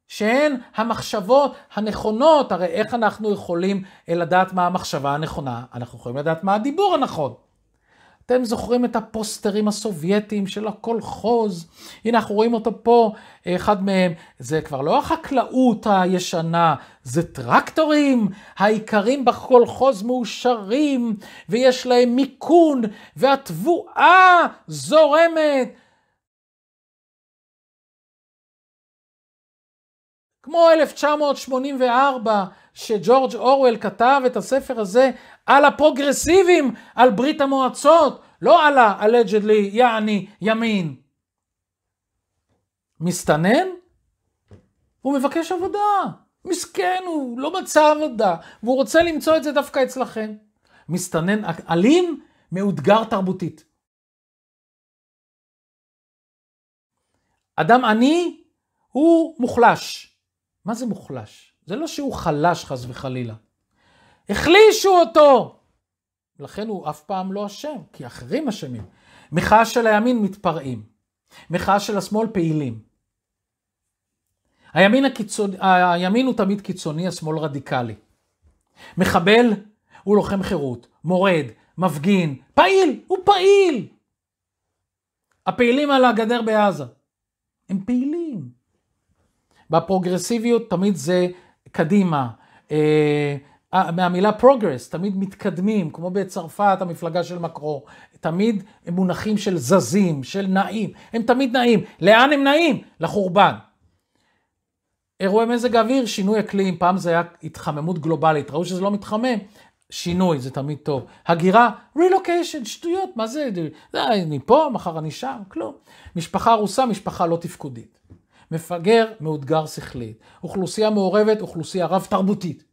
שהן המחשבות הנכונות. הרי איך אנחנו יכולים אה, לדעת מה המחשבה הנכונה? אנחנו יכולים לדעת מה הדיבור הנכון. אתם זוכרים את הפוסטרים הסובייטיים של הקולחוז? הנה, אנחנו רואים אותו פה, אחד מהם. זה כבר לא החקלאות הישנה, זה טרקטורים. האיכרים בקולחוז מאושרים, ויש להם מיכון, והתבואה זורמת. כמו 1984, שג'ורג' אורוול כתב את הספר הזה על הפרוגרסיבים, על ברית המועצות, לא על ה-allegedly, יעני, ימין. מסתנן? הוא מבקש עבודה. מסכן, הוא לא מצא עבודה, והוא רוצה למצוא את זה דווקא אצלכם. מסתנן אלים, מאותגר תרבותית. אדם עני הוא מוחלש. מה זה מוחלש? זה לא שהוא חלש חס וחלילה. החלישו אותו. לכן הוא אף פעם לא אשם, כי אחרים אשמים. מחאה של הימין מתפרעים. מחאה של השמאל פעילים. הימין, הקיצון... הימין הוא תמיד קיצוני, השמאל רדיקלי. מחבל הוא לוחם חירות, מורד, מפגין, פעיל, הוא פעיל. הפעילים על הגדר בעזה, הם פעילים. בפרוגרסיביות תמיד זה קדימה, אה, אה, מהמילה progress, תמיד מתקדמים, כמו בצרפת, המפלגה של מקרו, תמיד הם מונחים של זזים, של נעים, הם תמיד נעים. לאן הם נעים? לחורבן. אירועי מזג האוויר, שינוי אקלים, פעם זה היה התחממות גלובלית, ראו שזה לא מתחמם, שינוי, זה תמיד טוב. הגירה, רילוקיישן, שטויות, מה זה, אני פה, מחר אני שם, כלום. משפחה הרוסה, משפחה לא תפקודית. מפגר, מאותגר שכלית. אוכלוסייה מעורבת, אוכלוסייה רב-תרבותית.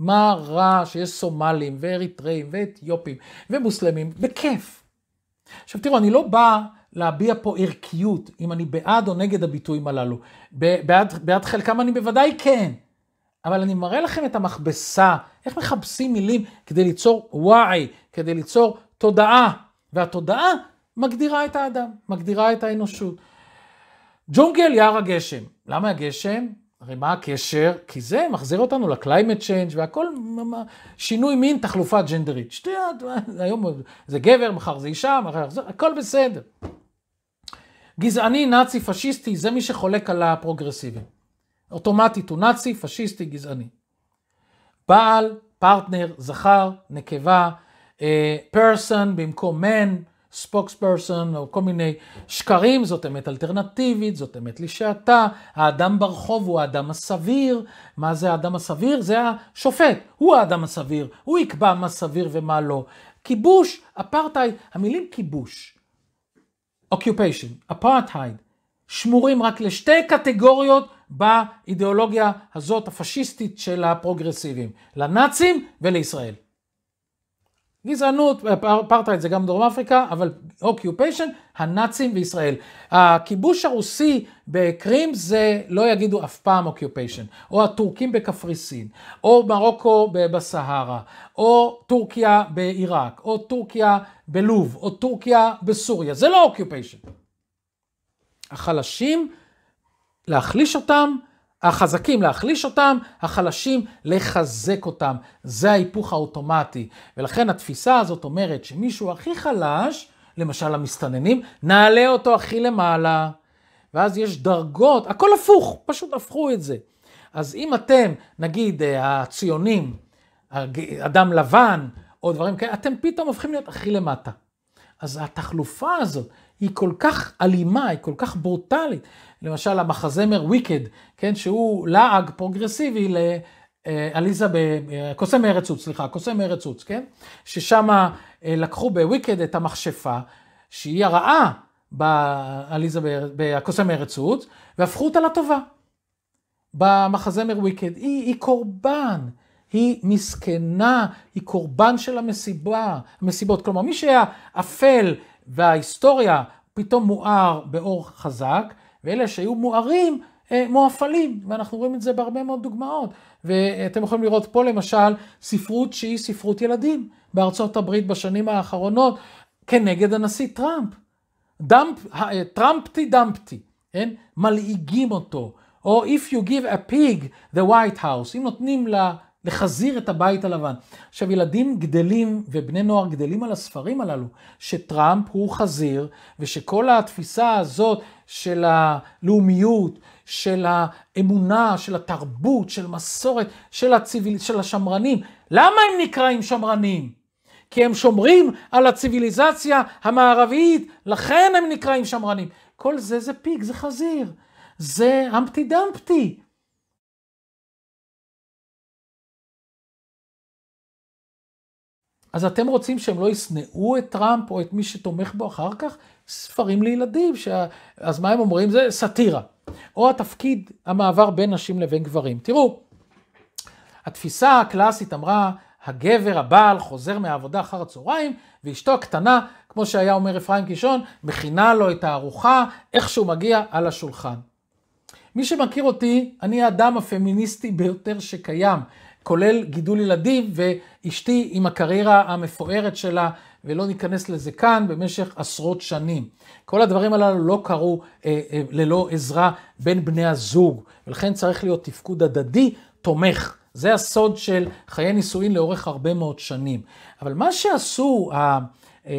מה רע שיש סומלים ואריתראים ואתיופים ומוסלמים? בכיף. עכשיו תראו, אני לא בא להביע פה ערכיות, אם אני בעד או נגד הביטויים הללו. בעד, בעד חלקם אני בוודאי כן, אבל אני מראה לכם את המכבסה, איך מחפשים מילים כדי ליצור וואי, כדי ליצור תודעה, והתודעה מגדירה את האדם, מגדירה את האנושות. ג'ונגל יער הגשם. למה הגשם? הרי מה הקשר? כי זה מחזיר אותנו לקליימט צ'יינג' והכל שינוי מין, תחלופה ג'נדרית. שתי היום זה גבר, מחר זה אישה, מחר זה, הכל בסדר. גזעני, נאצי, פשיסטי, זה מי שחולק על הפרוגרסיבים. אוטומטית הוא נאצי, פשיסטי, גזעני. בעל, פרטנר, זכר, נקבה, פרסון אה, במקום מן, ספוקספרסון, או כל מיני שקרים, זאת אמת אלטרנטיבית, זאת אמת לשעתה, האדם ברחוב הוא האדם הסביר, מה זה האדם הסביר? זה השופט, הוא האדם הסביר, הוא יקבע מה סביר ומה לא. כיבוש, אפרטהייד, המילים כיבוש, אוקיופיישן, אפרטהייד, שמורים רק לשתי קטגוריות באידיאולוגיה הזאת הפשיסטית של הפרוגרסיבים, לנאצים ולישראל. גזענות, אפרטהייד זה גם דרום אפריקה, אבל אוקיופיישן, הנאצים וישראל. הכיבוש הרוסי בקרים זה לא יגידו אף פעם אוקיופיישן, או הטורקים בקפריסין, או מרוקו בסהרה, או טורקיה בעיראק, או טורקיה בלוב, או טורקיה בסוריה, זה לא אוקיופיישן. החלשים, להחליש אותם, החזקים להחליש אותם, החלשים לחזק אותם. זה ההיפוך האוטומטי. ולכן התפיסה הזאת אומרת שמישהו הכי חלש, למשל המסתננים, נעלה אותו הכי למעלה. ואז יש דרגות, הכל הפוך, פשוט הפכו את זה. אז אם אתם, נגיד אה, הציונים, אדם לבן, או דברים כאלה, אתם פתאום הופכים להיות הכי למטה. אז התחלופה הזאת היא כל כך אלימה, היא כל כך ברוטלית, למשל המחזמר וויקד, כן, שהוא לעג פרוגרסיבי ל... אה, עליזה בקוסם אה, ארץ עוץ, סליחה, קוסם ארץ עוץ, כן? ששם אה, לקחו בוויקד את המכשפה, שהיא הרעה בעליזה בקוסם ארץ עוץ, והפכו אותה לטובה. במחזמר וויקד, היא, היא קורבן, היא מסכנה, היא קורבן של המסיבה, המסיבות. כלומר, מי שהיה אפל וההיסטוריה פתאום מואר באור חזק, ואלה שהיו מוארים, אה, מואפלים, ואנחנו רואים את זה בהרבה מאוד דוגמאות. ואתם יכולים לראות פה למשל ספרות שהיא ספרות ילדים בארצות הברית בשנים האחרונות כנגד הנשיא טראמפ. דמפ, אה, טראמפטי דמפטי, כן? מלעיגים אותו. או If you give a pig the white house, אם נותנים לה... לחזיר את הבית הלבן. עכשיו, ילדים גדלים ובני נוער גדלים על הספרים הללו, שטראמפ הוא חזיר, ושכל התפיסה הזאת של הלאומיות, של האמונה, של התרבות, של מסורת, של, הציביל... של השמרנים, למה הם נקראים שמרנים? כי הם שומרים על הציוויליזציה המערבית, לכן הם נקראים שמרנים. כל זה זה פיג, זה חזיר, זה אמפטי דמפטי. אז אתם רוצים שהם לא ישנאו את טראמפ או את מי שתומך בו אחר כך? ספרים לילדים, שה... אז מה הם אומרים? זה סאטירה. או התפקיד, המעבר בין נשים לבין גברים. תראו, התפיסה הקלאסית אמרה, הגבר, הבעל, חוזר מהעבודה אחר הצהריים, ואשתו הקטנה, כמו שהיה אומר אפרים קישון, מכינה לו את הארוחה, איך שהוא מגיע על השולחן. מי שמכיר אותי, אני האדם הפמיניסטי ביותר שקיים. כולל גידול ילדים ואשתי עם הקריירה המפוארת שלה, ולא ניכנס לזה כאן, במשך עשרות שנים. כל הדברים הללו לא קרו אה, אה, ללא עזרה בין בני הזוג, ולכן צריך להיות תפקוד הדדי תומך. זה הסוד של חיי נישואין לאורך הרבה מאוד שנים. אבל מה שעשו אה, אה,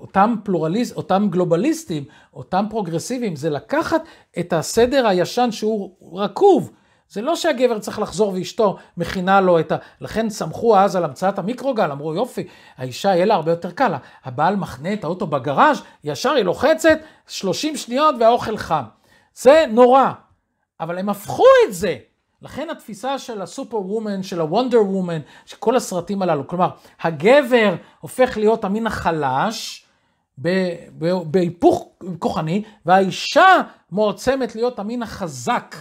אותם, פלורליסט, אותם גלובליסטים, אותם פרוגרסיבים, זה לקחת את הסדר הישן שהוא רקוב, זה לא שהגבר צריך לחזור ואשתו מכינה לו את ה... לכן סמכו אז על המצאת המיקרוגל, אמרו יופי, האישה יהיה לה הרבה יותר קל, הבעל מחנה את האוטו בגראז', ישר היא לוחצת 30 שניות והאוכל חם. זה נורא, אבל הם הפכו את זה. לכן התפיסה של הסופר וומן, של הוונדר וומן, של כל הסרטים הללו, כלומר, הגבר הופך להיות המין החלש, בהיפוך כוחני, והאישה מועצמת להיות המין החזק.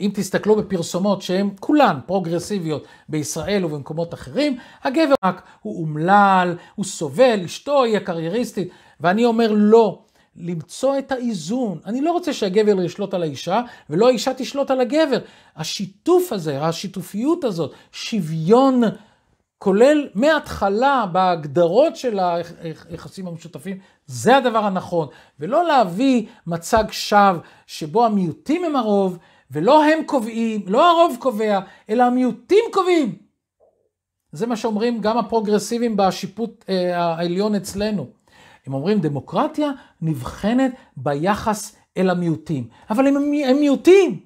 אם תסתכלו בפרסומות שהן כולן פרוגרסיביות בישראל ובמקומות אחרים, הגבר רק הוא אומלל, הוא סובל, אשתו היא הקרייריסטית, ואני אומר לא. למצוא את האיזון. אני לא רוצה שהגבר ישלוט על האישה, ולא האישה תשלוט על הגבר. השיתוף הזה, השיתופיות הזאת, שוויון, כולל מההתחלה בהגדרות של היחסים המשותפים, זה הדבר הנכון. ולא להביא מצג שווא שבו המיעוטים הם הרוב, ולא הם קובעים, לא הרוב קובע, אלא המיעוטים קובעים. זה מה שאומרים גם הפרוגרסיבים בשיפוט אה, העליון אצלנו. הם אומרים, דמוקרטיה נבחנת ביחס אל המיעוטים. אבל הם, הם מיעוטים.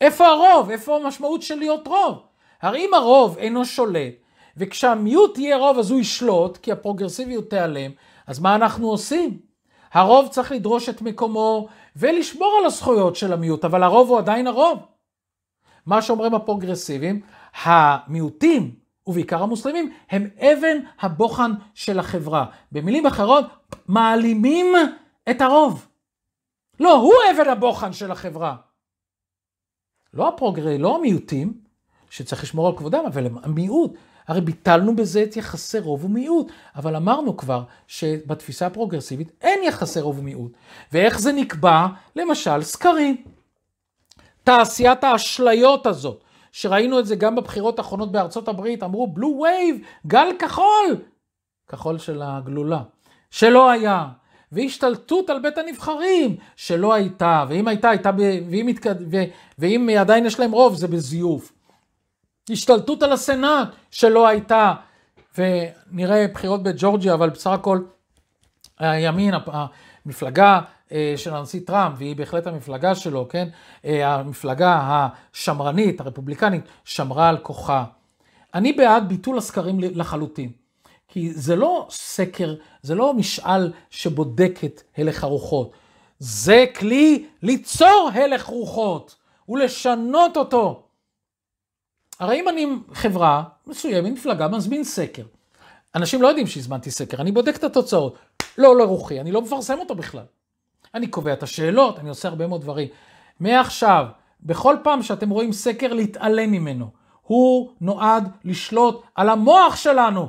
איפה הרוב? איפה המשמעות של להיות רוב? הרי אם הרוב אינו שולט, וכשהמיעוט יהיה רוב אז הוא ישלוט, כי הפרוגרסיביות תיעלם, אז מה אנחנו עושים? הרוב צריך לדרוש את מקומו, ולשמור על הזכויות של המיעוט, אבל הרוב הוא עדיין הרוב. מה שאומרים הפרוגרסיבים, המיעוטים, ובעיקר המוסלמים, הם אבן הבוחן של החברה. במילים אחרות, מעלימים את הרוב. לא, הוא אבן הבוחן של החברה. לא הפרוגרי, לא המיעוטים, שצריך לשמור על כבודם, אבל המיעוט הרי ביטלנו בזה את יחסי רוב ומיעוט, אבל אמרנו כבר שבתפיסה הפרוגרסיבית אין יחסי רוב ומיעוט. ואיך זה נקבע? למשל, סקרים. תעשיית האשליות הזאת, שראינו את זה גם בבחירות האחרונות בארצות הברית, אמרו בלו וייב, גל כחול, כחול של הגלולה, שלא היה, והשתלטות על בית הנבחרים, שלא הייתה, ואם הייתה, הייתה, ב, ואם, התקד... ו, ואם עדיין יש להם רוב, זה בזיוף. השתלטות על הסנאט שלא הייתה, ונראה בחירות בג'ורג'יה, אבל בסך הכל הימין, המפלגה אה, של הנשיא טראמפ, והיא בהחלט המפלגה שלו, כן? אה, המפלגה השמרנית, הרפובליקנית, שמרה על כוחה. אני בעד ביטול הסקרים לחלוטין. כי זה לא סקר, זה לא משאל שבודק את הלך הרוחות. זה כלי ליצור הלך רוחות ולשנות אותו. הרי אם אני חברה מסוימת, מפלגה, מזמין סקר. אנשים לא יודעים שהזמנתי סקר, אני בודק את התוצאות. לא לרוחי, לא אני לא מפרסם אותו בכלל. אני קובע את השאלות, אני עושה הרבה מאוד דברים. מעכשיו, בכל פעם שאתם רואים סקר, להתעלם ממנו. הוא נועד לשלוט על המוח שלנו.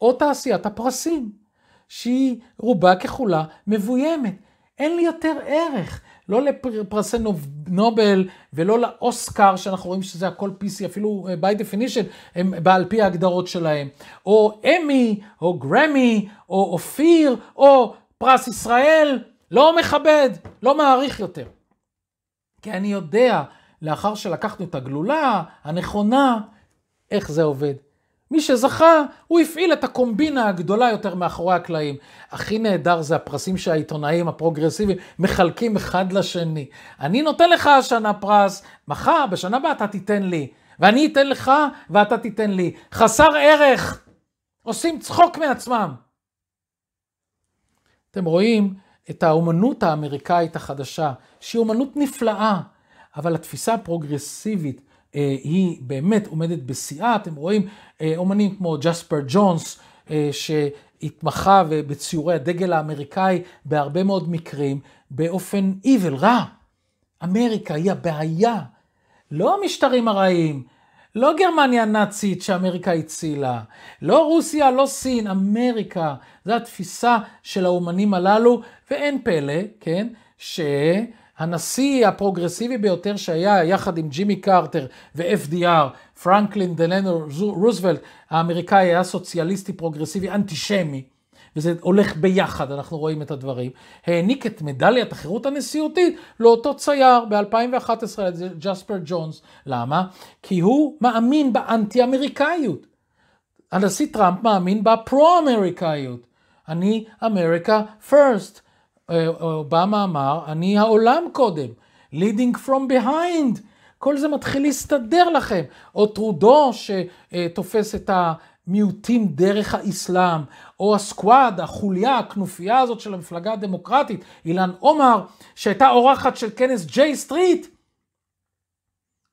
או תעשיית הפרסים, שהיא רובה ככולה מבוימת. אין לי יותר ערך. לא לפרסי נובל ולא לאוסקר, שאנחנו רואים שזה הכל PC, אפילו אה, by definition, הם על פי ההגדרות שלהם. או אמי, או גרמי, או אופיר, או פרס ישראל, לא מכבד, לא מעריך יותר. כי אני יודע, לאחר שלקחנו את הגלולה הנכונה, איך זה עובד. מי שזכה, הוא הפעיל את הקומבינה הגדולה יותר מאחורי הקלעים. הכי נהדר זה הפרסים שהעיתונאים הפרוגרסיביים מחלקים אחד לשני. אני נותן לך השנה פרס, מחר, בשנה הבאה אתה תיתן לי. ואני אתן לך ואתה תיתן לי. חסר ערך. עושים צחוק מעצמם. אתם רואים את האומנות האמריקאית החדשה, שהיא אומנות נפלאה, אבל התפיסה הפרוגרסיבית אה, היא באמת עומדת בשיאה, אתם רואים אה, אומנים כמו ג'ספר ג'ונס, אה, שהתמחה בציורי הדגל האמריקאי בהרבה מאוד מקרים, באופן איוויל, רע. אמריקה היא הבעיה, לא המשטרים הרעים, לא גרמניה הנאצית שאמריקה הצילה, לא רוסיה, לא סין, אמריקה. זו התפיסה של האומנים הללו, ואין פלא, כן, ש... הנשיא הפרוגרסיבי ביותר שהיה, יחד עם ג'ימי קרטר ו-FDR, פרנקלין דלנו רוזוולט, האמריקאי היה סוציאליסטי פרוגרסיבי אנטישמי. וזה הולך ביחד, אנחנו רואים את הדברים, העניק את מדליית החירות הנשיאותית לאותו צייר ב-2011, ג'ספר ג'ונס. למה? כי הוא מאמין באנטי-אמריקאיות. הנשיא טראמפ מאמין בפרו-אמריקאיות. אני אמריקה פרסט. אה, אובמה אמר, אני העולם קודם, leading from behind, כל זה מתחיל להסתדר לכם. או טרודו שתופס את המיעוטים דרך האסלאם, או הסקוואד, החוליה, הכנופיה הזאת של המפלגה הדמוקרטית, אילן עומר, שהייתה אורחת של כנס ג'יי סטריט,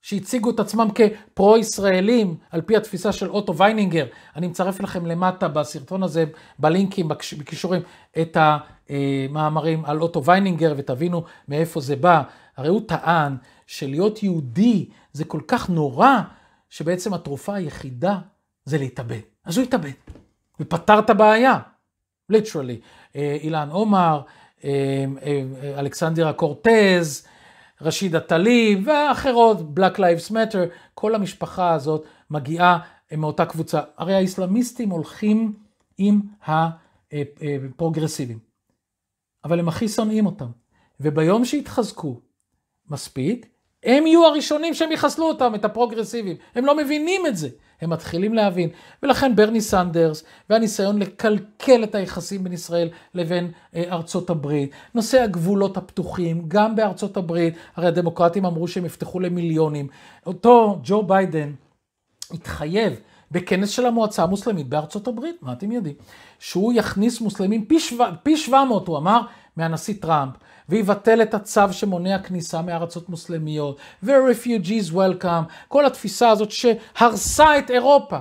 שהציגו את עצמם כפרו-ישראלים, על פי התפיסה של אוטו ויינינגר. אני מצרף לכם למטה בסרטון הזה, בלינקים, בקישורים, את ה... אה, מאמרים על אוטו ויינינגר ותבינו מאיפה זה בא. הרי הוא טען שלהיות יהודי זה כל כך נורא, שבעצם התרופה היחידה זה להתאבד. אז הוא התאבד, ופתר את הבעיה, ליטרלי. אה, אילן עומר, אה, אלכסנדרה קורטז, רשידה טליב ואחרות, Black Lives Matter, כל המשפחה הזאת מגיעה מאותה קבוצה. הרי האסלאמיסטים הולכים עם הפרוגרסיבים. אבל הם הכי שונאים אותם. וביום שיתחזקו מספיק, הם יהיו הראשונים שהם יחסלו אותם, את הפרוגרסיבים. הם לא מבינים את זה, הם מתחילים להבין. ולכן ברני סנדרס והניסיון לקלקל את היחסים בין ישראל לבין אה, ארצות הברית, נושא הגבולות הפתוחים, גם בארצות הברית, הרי הדמוקרטים אמרו שהם יפתחו למיליונים. אותו ג'ו ביידן התחייב בכנס של המועצה המוסלמית בארצות הברית, מה אתם יודעים? שהוא יכניס מוסלמים פי, שו... פי 700, הוא אמר, מהנשיא טראמפ, ויבטל את הצו שמונע כניסה מארצות מוסלמיות, ו-refugees welcome, כל התפיסה הזאת שהרסה את אירופה.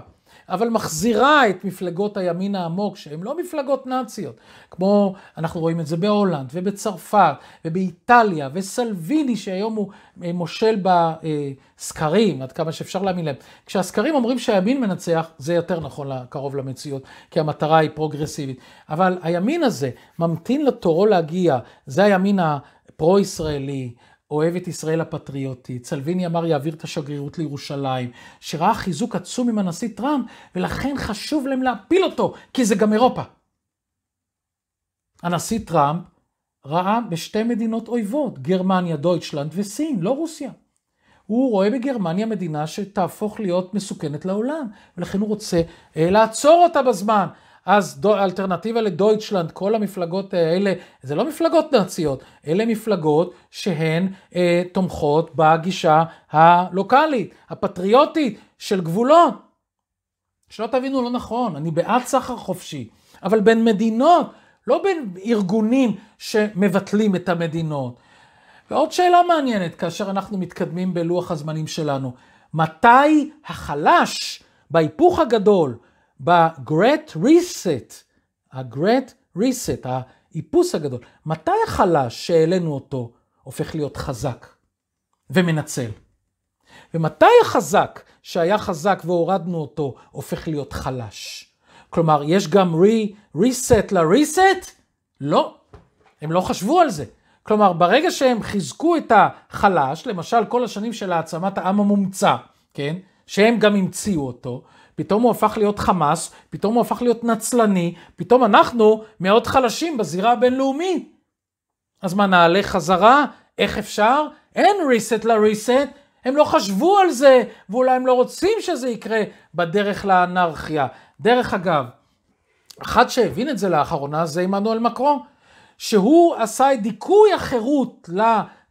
אבל מחזירה את מפלגות הימין העמוק, שהן לא מפלגות נאציות, כמו אנחנו רואים את זה בהולנד ובצרפת ובאיטליה, וסלוויני שהיום הוא אה, מושל בסקרים, אה, עד כמה שאפשר להאמין להם. כשהסקרים אומרים שהימין מנצח, זה יותר נכון קרוב למציאות, כי המטרה היא פרוגרסיבית. אבל הימין הזה ממתין לתורו להגיע, זה הימין הפרו-ישראלי, אוהב את ישראל הפטריוטית, סלוויני אמר יעביר את השגרירות לירושלים, שראה חיזוק עצום עם הנשיא טראמפ, ולכן חשוב להם להפיל אותו, כי זה גם אירופה. הנשיא טראמפ ראה בשתי מדינות אויבות, גרמניה, דויטשלנד וסין, לא רוסיה. הוא רואה בגרמניה מדינה שתהפוך להיות מסוכנת לעולם, ולכן הוא רוצה אה, לעצור אותה בזמן, אז דו, אלטרנטיבה לדויטשלנד, כל המפלגות האלה, אה, זה לא מפלגות נאציות, אלה מפלגות שהן אה, תומכות בגישה הלוקאלית, הפטריוטית של גבולות. שלא תבינו לא נכון, אני בעד סחר חופשי, אבל בין מדינות, לא בין ארגונים שמבטלים את המדינות. ועוד שאלה מעניינת, כאשר אנחנו מתקדמים בלוח הזמנים שלנו, מתי החלש בהיפוך הגדול, ב-Great Reset, ה-Great Reset, האיפוס הגדול, מתי החלש שהעלינו אותו הופך להיות חזק ומנצל? ומתי החזק שהיה חזק והורדנו אותו הופך להיות חלש? כלומר, יש גם re, reset ל-reset? לא, הם לא חשבו על זה. כלומר, ברגע שהם חיזקו את החלש, למשל כל השנים של העצמת העם המומצא, כן? שהם גם המציאו אותו, פתאום הוא הפך להיות חמאס, פתאום הוא הפך להיות נצלני, פתאום אנחנו מאוד חלשים בזירה הבינלאומית. אז מה, נעלה חזרה? איך אפשר? אין reset ל-reset, הם לא חשבו על זה, ואולי הם לא רוצים שזה יקרה בדרך לאנרכיה. דרך אגב, אחד שהבין את זה לאחרונה זה עמנואל מקרו, שהוא עשה את דיכוי החירות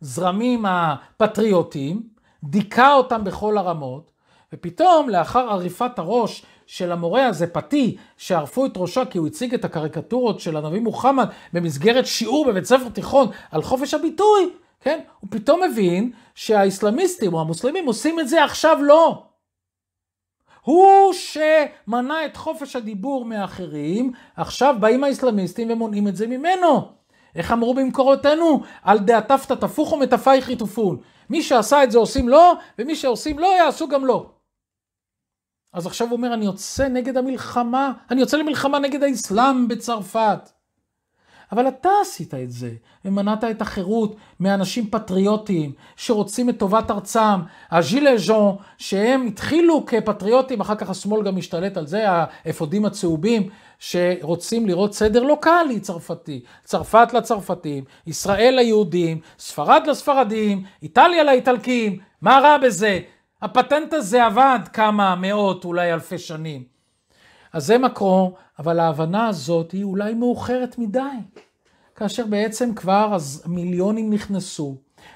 לזרמים הפטריוטיים, דיכא אותם בכל הרמות, ופתאום לאחר עריפת הראש של המורה הזה, פתי, שערפו את ראשה כי הוא הציג את הקריקטורות של הנביא מוחמד במסגרת שיעור בבית ספר תיכון על חופש הביטוי, כן? הוא פתאום מבין שהאיסלאמיסטים או המוסלמים עושים את זה עכשיו לא. הוא שמנע את חופש הדיבור מאחרים, עכשיו באים האיסלאמיסטים ומונעים את זה ממנו. איך אמרו במקורותינו? על דאטפת תפוך ומטפייך יטופון. מי שעשה את זה עושים לו, לא, ומי שעושים לו לא, יעשו גם לו. לא. אז עכשיו הוא אומר, אני יוצא נגד המלחמה, אני יוצא למלחמה נגד האסלאם בצרפת. אבל אתה עשית את זה, ומנעת את החירות מאנשים פטריוטים שרוצים את טובת ארצם, הז'ילה ז'אן, שהם התחילו כפטריוטים, אחר כך השמאל גם השתלט על זה, האפודים הצהובים, שרוצים לראות סדר לוקאלי לא צרפתי, צרפת לצרפתים, ישראל ליהודים, ספרד לספרדים, איטליה לאיטלקים, מה רע בזה? הפטנט הזה עבד כמה מאות, אולי אלפי שנים. אז זה מקרו, אבל ההבנה הזאת היא אולי מאוחרת מדי, כאשר בעצם כבר אז מיליונים נכנסו.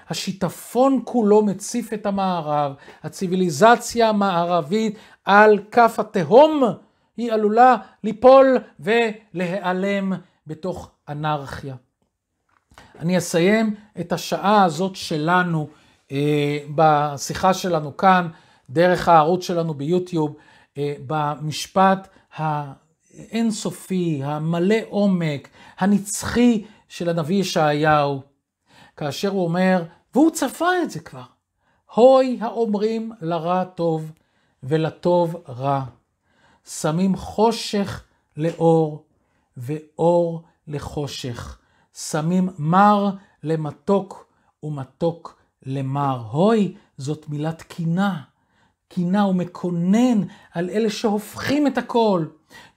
השיטפון כולו מציף את המערב, הציוויליזציה המערבית על כף התהום, היא עלולה ליפול ולהיעלם בתוך אנרכיה. אני אסיים את השעה הזאת שלנו אה, בשיחה שלנו כאן, דרך הערוץ שלנו ביוטיוב, אה, במשפט האינסופי, המלא עומק, הנצחי של הנביא ישעיהו, כאשר הוא אומר, והוא צפה את זה כבר, הוי האומרים לרע טוב ולטוב רע, שמים חושך לאור ואור לחושך, שמים מר למתוק ומתוק למר הוי זאת מילת קינה. קינה הוא מקונן על אלה שהופכים את הכל.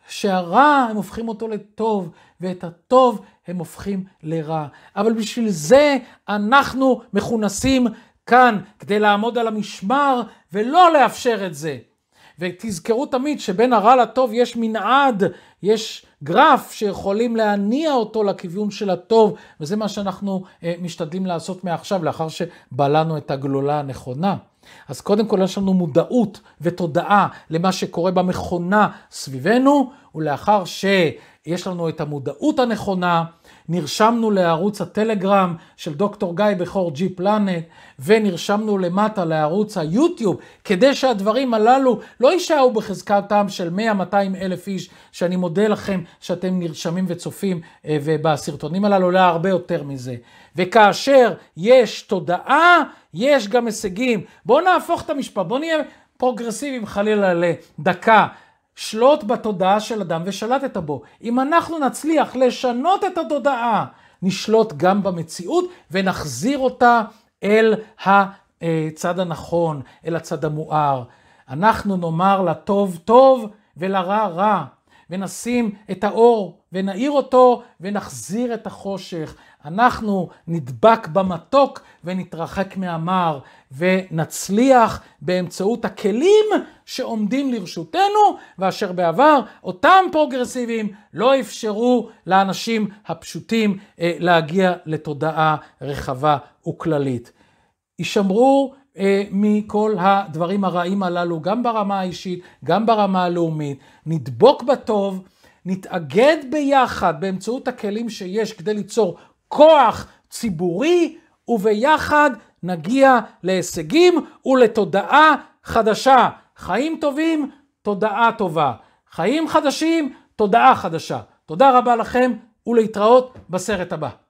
שהרע הם הופכים אותו לטוב, ואת הטוב הם הופכים לרע. אבל בשביל זה אנחנו מכונסים כאן, כדי לעמוד על המשמר ולא לאפשר את זה. ותזכרו תמיד שבין הרע לטוב יש מנעד, יש גרף שיכולים להניע אותו לכיוון של הטוב, וזה מה שאנחנו אה, משתדלים לעשות מעכשיו, לאחר שבלענו את הגלולה הנכונה. אז קודם כל יש לנו מודעות ותודעה למה שקורה במכונה סביבנו, ולאחר שיש לנו את המודעות הנכונה, נרשמנו לערוץ הטלגרם של דוקטור גיא בכור ג'י פלנט, ונרשמנו למטה לערוץ היוטיוב, כדי שהדברים הללו לא יישארו בחזקתם של 100-200 אלף איש, שאני מודה לכם שאתם נרשמים וצופים אה, בסרטונים הללו, לא הרבה יותר מזה. וכאשר יש תודעה, יש גם הישגים. בואו נהפוך את המשפט, בואו נהיה פרוגרסיביים חלילה לדקה. שלוט בתודעה של אדם ושלטת בו. אם אנחנו נצליח לשנות את התודעה, נשלוט גם במציאות ונחזיר אותה אל הצד הנכון, אל הצד המואר. אנחנו נאמר לטוב טוב ולרע רע, ונשים את האור ונעיר אותו ונחזיר את החושך. אנחנו נדבק במתוק ונתרחק מהמר, ונצליח באמצעות הכלים שעומדים לרשותנו, ואשר בעבר אותם פרוגרסיבים לא אפשרו לאנשים הפשוטים אה, להגיע לתודעה רחבה וכללית. יישמרו אה, מכל הדברים הרעים הללו, גם ברמה האישית, גם ברמה הלאומית. נדבוק בטוב, נתאגד ביחד באמצעות הכלים שיש כדי ליצור כוח ציבורי, וביחד נגיע להישגים ולתודעה חדשה. חיים טובים, תודעה טובה. חיים חדשים, תודעה חדשה. תודה רבה לכם, ולהתראות בסרט הבא.